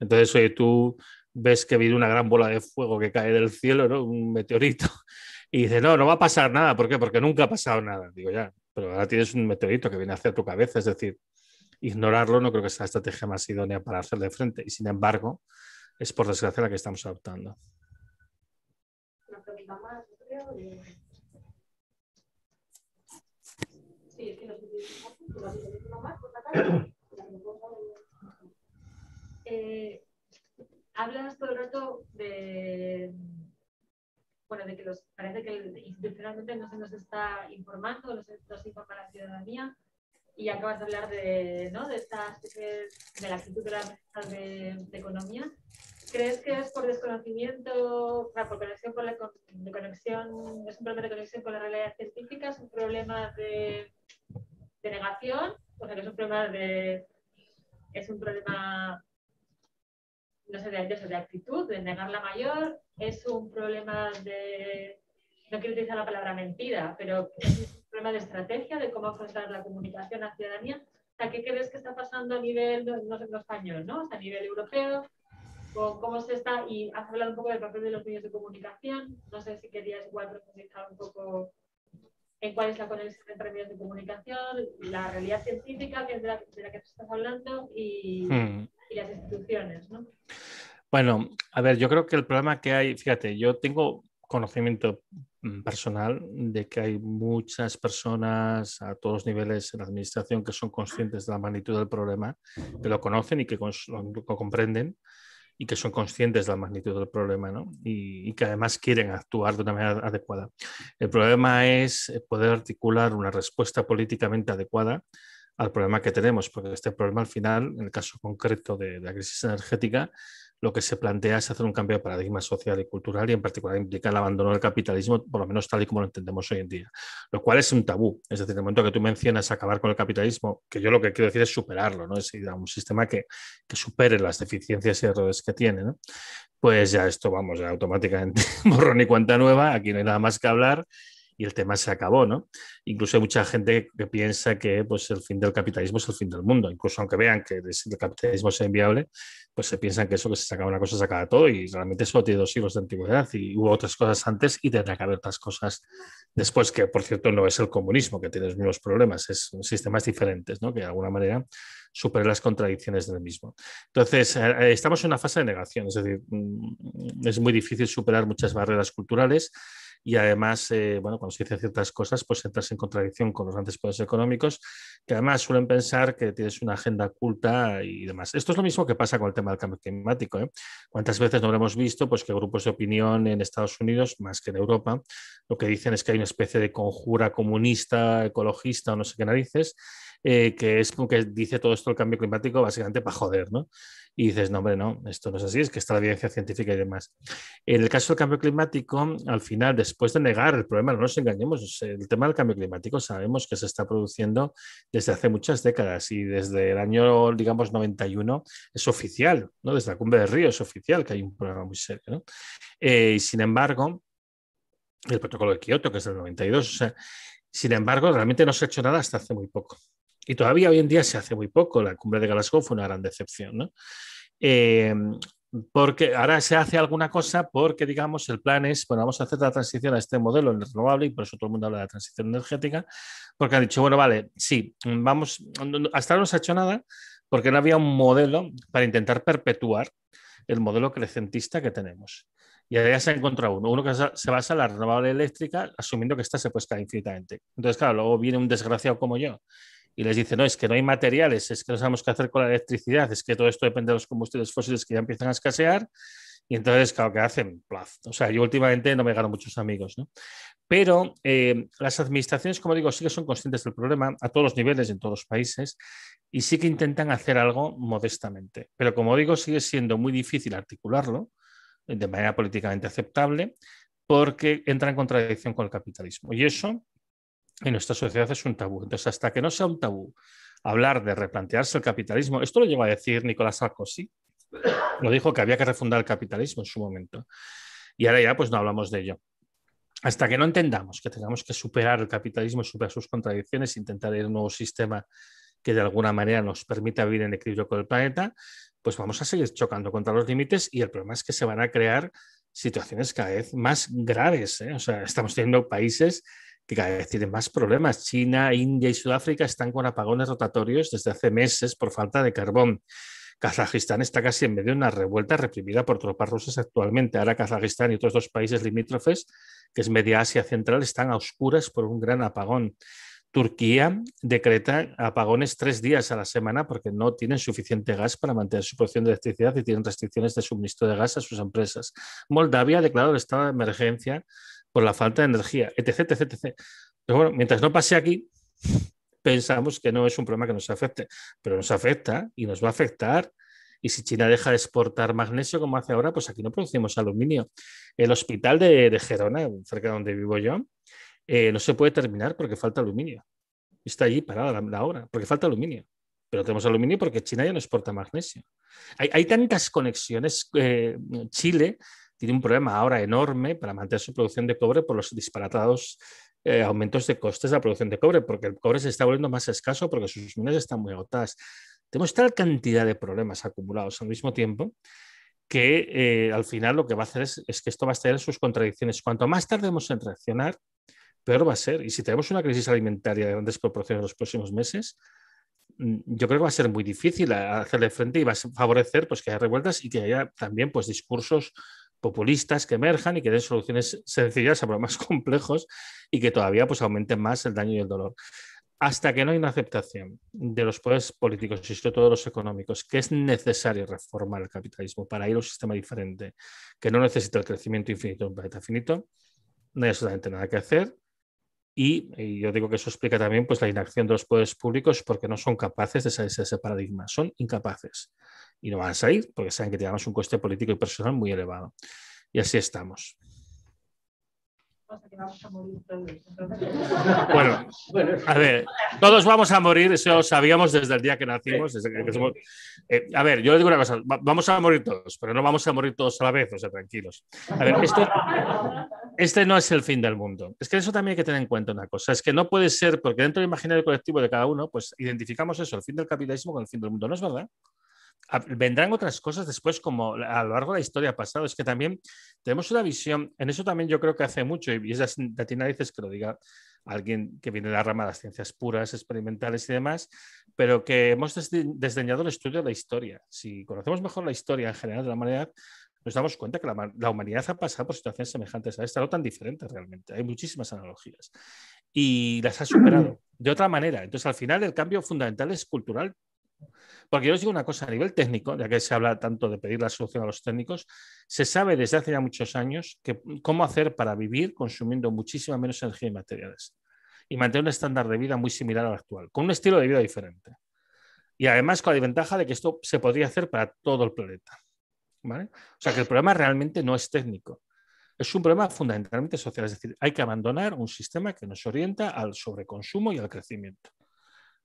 Entonces, oye, tú ves que viene una gran bola de fuego que cae del cielo, ¿no? Un meteorito, y dices, no, no va a pasar nada, ¿por qué? Porque nunca ha pasado nada, digo ya, pero ahora tienes un meteorito que viene hacia tu cabeza, es decir, ignorarlo no creo que sea la estrategia más idónea para hacerle frente, y sin embargo, es por desgracia la que estamos adoptando. Eh, hablas todo el rato de bueno, de que parece que institucionalmente no se nos está informando, no se nos informa la ciudadanía y acabas de hablar de, ¿no? de, estas, de la actitud de la de, economía. ¿Crees que es por desconocimiento, por conexión con la conexión, es un problema de conexión con la realidad científica, es un problema de, de negación, o sea que es un problema de, es un problema, no sé, de, actitud, de negar la mayor, es un problema de, no quiero utilizar la palabra mentira, pero es problema de estrategia, de cómo afrontar la comunicación a ciudadanía. ¿qué crees que está pasando a nivel, no, español, ¿no? a nivel europeo? ¿Cómo se está? Y has hablado un poco del papel de los medios de comunicación. No sé si querías igual profundizar un poco en cuál es la conexión entre medios de comunicación, la realidad científica que es de, la, que estás hablando y, hmm. y las instituciones, ¿no? Bueno, a ver, yo creo que el problema que hay, fíjate, yo tengo conocimiento Mm, personal de que hay muchas personas a todos los niveles en la administración que son conscientes de la magnitud del problema, que lo conocen y que lo comprenden y que son conscientes de la magnitud del problema y, que además quieren actuar de una manera adecuada. El problema es eh, poder articular una respuesta políticamente adecuada al problema que tenemos, porque este problema al final, en el caso concreto de la crisis energética, lo que se plantea es hacer un cambio de paradigma social y cultural y en particular implica el abandono del capitalismo, por lo menos tal y como lo entendemos hoy en día, lo cual es un tabú. Es decir, en el momento que tú mencionas acabar con el capitalismo, que yo lo que quiero decir es superarlo, ¿no? es ir a un sistema que, supere las deficiencias y errores que tiene, pues ya esto, vamos, automáticamente borrón y cuenta nueva, aquí no hay nada más que hablar y el tema se acabó, ¿no? Incluso hay mucha gente que piensa que pues, el fin del capitalismo es el fin del mundo, incluso aunque vean que el capitalismo es inviable, pues se piensan que eso que se sacaba una cosa se acaba todo y realmente eso tiene dos siglos de antigüedad y hubo otras cosas antes y tendrá que haber otras cosas después, que por cierto no es el comunismo que tiene los mismos problemas, es sistemas diferentes, ¿no? Que de alguna manera supera las contradicciones del mismo. Entonces, eh, eh, estamos en una fase de negación, es decir, mm, es muy difícil superar muchas barreras culturales y además, eh, bueno, cuando se dicen ciertas cosas, pues entras en contradicción con los grandes poderes económicos, que además suelen pensar que tienes una agenda oculta y demás. Esto es lo mismo que pasa con el tema del cambio climático. ¿eh? ¿Cuántas veces no habremos visto pues, que grupos de opinión en Estados Unidos, más que en Europa, lo que dicen es que hay una especie de conjura comunista, ecologista o no sé qué narices, eh, que es que dice todo esto el cambio climático básicamente para joder, ¿no? Y dices, no, hombre, no, esto no es así, es que está la evidencia científica y demás. En el caso del cambio climático, al final, después de negar el problema, no nos engañemos, el tema del cambio climático sabemos que se está produciendo desde hace muchas décadas y desde el año, digamos, 91 es oficial, ¿no? Desde la cumbre de Río es oficial que hay un problema muy serio, ¿no? Eh, y sin embargo, el protocolo de Kioto, que es del 92, o sea, sin embargo, realmente no se ha hecho nada hasta hace muy poco y todavía hoy en día se hace muy poco. La cumbre de Glasgow fue una gran decepción, ¿no? Eh, porque ahora se hace alguna cosa porque, digamos, el plan es, bueno, vamos a hacer la transición a este modelo en renovable y por eso todo el mundo habla de la transición energética, porque han dicho, bueno, vale, sí, vamos, hasta ahora no se ha hecho nada porque no había un modelo para intentar perpetuar el modelo crecentista que tenemos. Y ahora se ha encontrado uno, uno que se basa en la renovable eléctrica, asumiendo que esta se puede infinitamente. Entonces, claro, luego viene un desgraciado como yo y les dice, no, es que no hay materiales, es que no sabemos qué hacer con la electricidad, es que todo esto depende de los combustibles fósiles que ya empiezan a escasear. Y entonces, claro, ¿qué hacen? plazo O sea, yo últimamente no me gano muchos amigos, ¿no? Pero eh, las administraciones, como digo, sí que son conscientes del problema a todos los niveles, en todos los países, y sí que intentan hacer algo modestamente. Pero como digo, sigue siendo muy difícil articularlo de manera políticamente aceptable porque entra en contradicción con el capitalismo. Y eso en nuestra sociedad es un tabú. Entonces, hasta que no sea un tabú hablar de replantearse el capitalismo, esto lo lleva a decir Nicolás Sarkozy, lo dijo que había que refundar el capitalismo en su momento. Y ahora ya pues no hablamos de ello. Hasta que no entendamos que tengamos que superar el capitalismo superar sus contradicciones, intentar ir un nuevo sistema que de alguna manera nos permita vivir en equilibrio con el planeta, pues vamos a seguir chocando contra los límites y el problema es que se van a crear situaciones cada vez más graves. ¿eh? O sea, estamos teniendo países que cada vez tienen más problemas. China, India y Sudáfrica están con apagones rotatorios desde hace meses por falta de carbón. Kazajistán está casi en medio de una revuelta reprimida por tropas rusas actualmente. Ahora Kazajistán y otros dos países limítrofes, que es Media Asia Central, están a oscuras por un gran apagón. Turquía decreta apagones tres días a la semana porque no tienen suficiente gas para mantener su producción de electricidad y tienen restricciones de suministro de gas a sus empresas. Moldavia ha declarado el estado de emergencia por la falta de energía, etc, etc, etc. Pero bueno, mientras no pase aquí, pensamos que no es un problema que nos afecte, pero nos afecta y nos va a afectar. Y si China deja de exportar magnesio como hace ahora, pues aquí no producimos aluminio. El hospital de, Gerona, cerca de donde vivo yo, eh, no se puede terminar porque falta aluminio. Está allí parada la, obra, porque falta aluminio pero tenemos aluminio porque China ya no exporta magnesio. Hay, tantas conexiones. Eh, Chile tiene un problema ahora enorme para mantener su producción de cobre por los disparatados eh, aumentos de costes de la producción de cobre, porque el cobre se está volviendo más escaso porque sus minas están muy agotadas. Tenemos tal cantidad de problemas acumulados al mismo tiempo que eh, al final lo que va a hacer es, que esto va a estar en sus contradicciones. Cuanto más tardemos en reaccionar, peor va a ser. Y si tenemos una crisis alimentaria de grandes proporciones en los próximos meses, mm, yo creo que va a ser muy difícil eh, hacerle frente y va a favorecer pues, que haya revueltas y que haya también pues, discursos populistas que emerjan y que den soluciones sencillas a problemas complejos y que todavía pues, aumenten más el daño y el dolor. Hasta que no hay una aceptación de los poderes políticos y sobre todo los económicos, que es necesario reformar el capitalismo para ir a un sistema diferente, que no necesita el crecimiento infinito de un planeta finito, no hay absolutamente nada que hacer y, yo digo que eso explica también pues, la inacción de los poderes públicos porque no son capaces de salirse de ese paradigma, son incapaces. Y no van a salir porque saben que tenemos un coste político y personal muy elevado. Y así estamos. Bueno, a ver, todos vamos a morir, eso lo sabíamos desde el día que nacimos. Desde que somos... Eh, a ver, yo les digo una cosa, vamos a morir todos, pero no vamos a morir todos a la vez, o sea, tranquilos. A ver, esto este no es el fin del mundo. Es que eso también hay que tener en cuenta una cosa. Es que no puede ser, porque dentro del imaginario colectivo de cada uno, pues identificamos eso, el fin del capitalismo con el fin del mundo. No es verdad. Ah, vendrán otras cosas después, como a lo largo de la historia pasado. Es que también tenemos una visión, en eso también yo creo que hace mucho, y es de ti narices que lo diga alguien que viene de la rama de las ciencias puras, experimentales y demás, pero que hemos desdeñado el estudio de la historia. Si conocemos mejor la historia en general de la humanidad, nos damos cuenta que la, humanidad ha pasado por situaciones semejantes a esta, no tan diferentes realmente. Hay muchísimas analogías y las ha superado de otra manera. Entonces, al final, el cambio fundamental es cultural. Porque yo os digo una cosa a nivel técnico, ya que se habla tanto de pedir la solución a los técnicos, se sabe desde hace ya muchos años que, mm, cómo hacer para vivir consumiendo muchísima menos energía y materiales y mantener un estándar de vida muy similar al actual, con un estilo de vida diferente. Y además con la ventaja de que esto se podría hacer para todo el planeta. O sea que el problema realmente no es técnico. Es un problema fundamentalmente social, es decir, hay que abandonar un sistema que nos orienta al sobreconsumo y al crecimiento.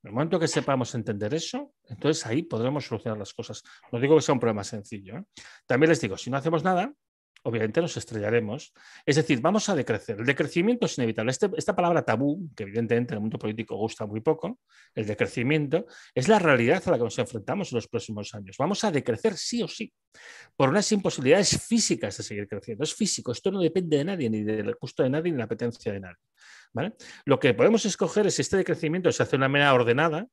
En el momento que sepamos entender eso, entonces ahí podremos solucionar las cosas. No digo que sea un problema sencillo. ¿eh? También les digo, si no hacemos nada, obviamente nos estrellaremos. Es decir, vamos a decrecer. El decrecimiento es inevitable. Este, esta palabra tabú, que evidentemente en el mundo político gusta muy poco, el decrecimiento, es la realidad a la que nos enfrentamos en los próximos años. Vamos a decrecer sí o sí, por unas imposibilidades físicas de seguir creciendo. Es físico, esto no depende de nadie, ni del gusto de nadie, ni de la apetencia de nadie. ¿vale? Lo que podemos escoger es si este decrecimiento se hace de una manera ordenada,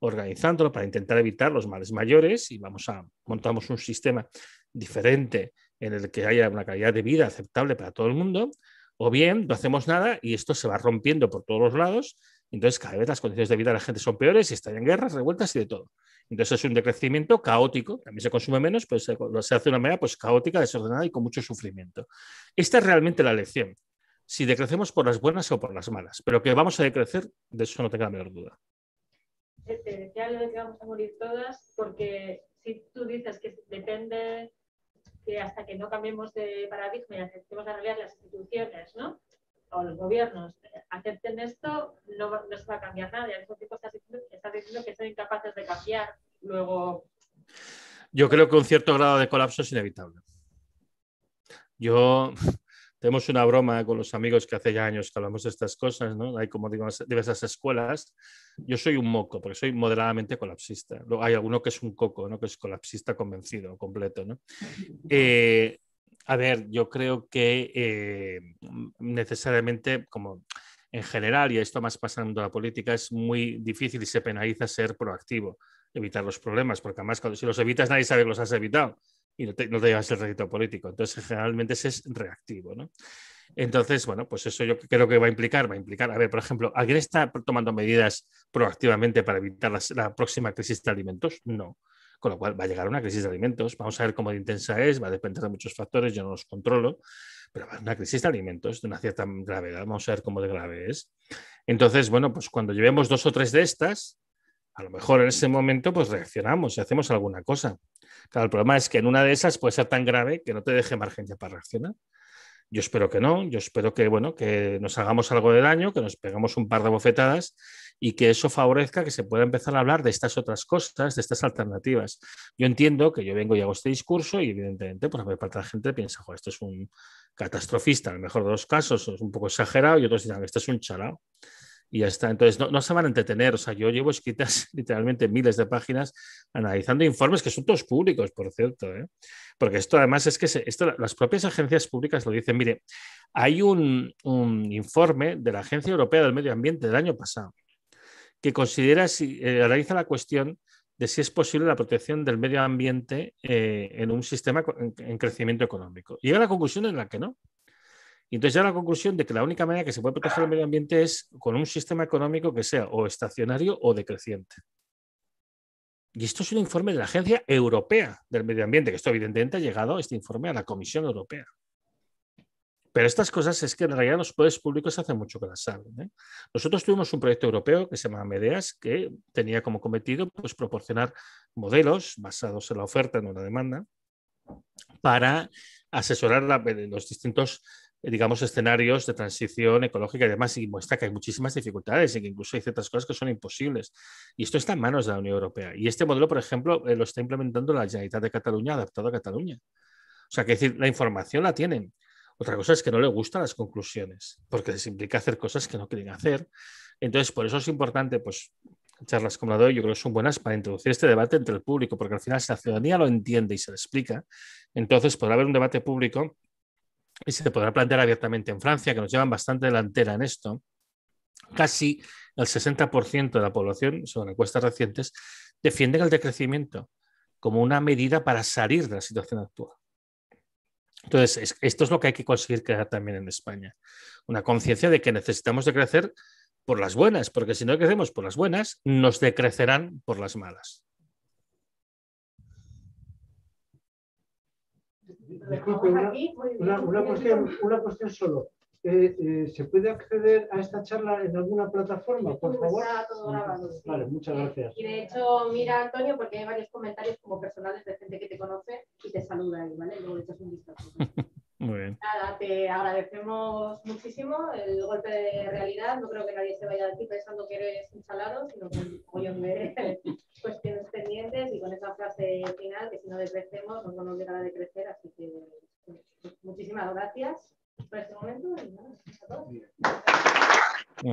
organizándolo para intentar evitar los males mayores y vamos a montamos un sistema diferente en el que haya una calidad de vida aceptable para todo el mundo, o bien no hacemos nada y esto se va rompiendo por todos los lados. Entonces, cada vez las condiciones de vida de la gente son peores y están en guerras, revueltas y de todo. Entonces, es un decrecimiento caótico. También se consume menos, pero se, hace de una manera pues, caótica, desordenada y con mucho sufrimiento. Esta es realmente la lección. Si decrecemos por las buenas o por las malas, pero que vamos a decrecer, de eso no tenga la menor duda. Te decía lo de que vamos a morir todas, porque si tú dices que depende hasta que no cambiemos de paradigma y aceptemos la realidad, las instituciones ¿no? o los gobiernos acepten esto, no, se va a cambiar nada. Y al mismo tiempo diciendo que son incapaces de cambiar luego. Yo creo que un cierto grado de colapso es inevitable. Yo tenemos una broma con los amigos que hace ya años que hablamos de estas cosas, ¿no? Hay como digo, diversas escuelas. Yo soy un moco, porque soy moderadamente colapsista. Hay alguno que es un coco, ¿no? Que es colapsista convencido, completo, ¿no? Eh, a ver, yo creo que eh, necesariamente, como en general, y esto más pasando en la política, es muy difícil y se penaliza ser proactivo, evitar los problemas, porque además cuando, si los evitas nadie sabe que los has evitado y no te, llevas el rédito político. Entonces, generalmente es reactivo, Entonces, bueno, pues eso yo creo que va a implicar, va a implicar, a ver, por ejemplo, ¿alguien está tomando medidas proactivamente para evitar la próxima crisis de alimentos? No. Con lo cual va a llegar una crisis de alimentos. Vamos a ver cómo de intensa es, va a depender de muchos factores, yo no los controlo, pero va a una crisis de alimentos de una cierta gravedad. Vamos a ver cómo de grave es. Entonces, bueno, pues cuando llevemos dos o tres de estas, a lo mejor en ese momento pues reaccionamos y hacemos alguna cosa. Claro, el problema es que en una de esas puede ser tan grave que no te deje margen ya para reaccionar. Yo espero que no, yo espero que, bueno, que nos hagamos algo de daño, que nos pegamos un par de bofetadas y que eso favorezca que se pueda empezar a hablar de estas otras cosas, de estas alternativas. Yo entiendo que yo vengo y hago este discurso y evidentemente pues a mayor parte de la gente piensa, joder, esto es un catastrofista, en el mejor de los casos, es un poco exagerado y otros dirán, esto es un chalao y ya está. Entonces, no, se van a entretener. O sea, yo llevo escritas literalmente miles de páginas analizando informes que son todos públicos, por cierto. ¿eh? Porque esto además es que esto, las propias agencias públicas lo dicen. Mire, hay un, informe de la Agencia Europea del Medio Ambiente del año pasado que considera, si, eh, analiza la cuestión de si es posible la protección del medio ambiente eh, en un sistema en, crecimiento económico. llega a la conclusión en la que no. Y entonces ya la conclusión de que la única manera que se puede proteger el medio ambiente es con un sistema económico que sea o estacionario o decreciente. Y esto es un informe de la Agencia Europea del Medio Ambiente, que esto evidentemente ha llegado, este informe, a la Comisión Europea. Pero estas cosas es que en realidad los poderes públicos hace mucho que las saben. ¿eh? Nosotros tuvimos un proyecto europeo que se llama Medeas, que tenía como cometido pues, proporcionar modelos basados en la oferta, no en la demanda, para asesorar los distintos eh, digamos, escenarios de transición ecológica y demás, y muestra que hay muchísimas dificultades y que incluso hay ciertas cosas que son imposibles. Y esto está en manos de la Unión Europea. Y este modelo, por ejemplo, eh, lo está implementando la Generalitat de Cataluña adaptado a Cataluña. O sea, que decir, la información la tienen. Otra cosa es que no le gustan las conclusiones, porque les implica hacer cosas que no quieren hacer. Entonces, por eso es importante, pues, charlas como la de hoy, yo creo que son buenas para introducir este debate entre el público, porque al final si la ciudadanía lo entiende y se le explica, entonces podrá haber un debate público y se podrá plantear abiertamente en Francia, que nos llevan bastante delantera en esto, casi el 60% de la población, según encuestas recientes, defienden el decrecimiento como una medida para salir de la situación actual. Entonces, esto es lo que hay que conseguir crear también en España. Una conciencia de que necesitamos decrecer por las buenas, porque si no crecemos por las buenas, nos decrecerán por las malas. una, una, cuestión, una cuestión solo. Eh, eh, ¿Se puede acceder a esta charla en alguna plataforma, por favor? Vale, muchas gracias. Y de hecho, mira, Antonio, porque hay varios comentarios como personales de gente que te conoce y te saluda ahí, ¿vale? Luego echas un vistazo. bien. Nada, te agradecemos muchísimo el golpe de realidad. No creo que nadie se vaya de aquí pensando que eres un salado, sino que un a de cuestiones pendientes y con esa frase final, que si no decrecemos, no nos llegará de crecer. Así que pues, muchísimas gracias por este momento y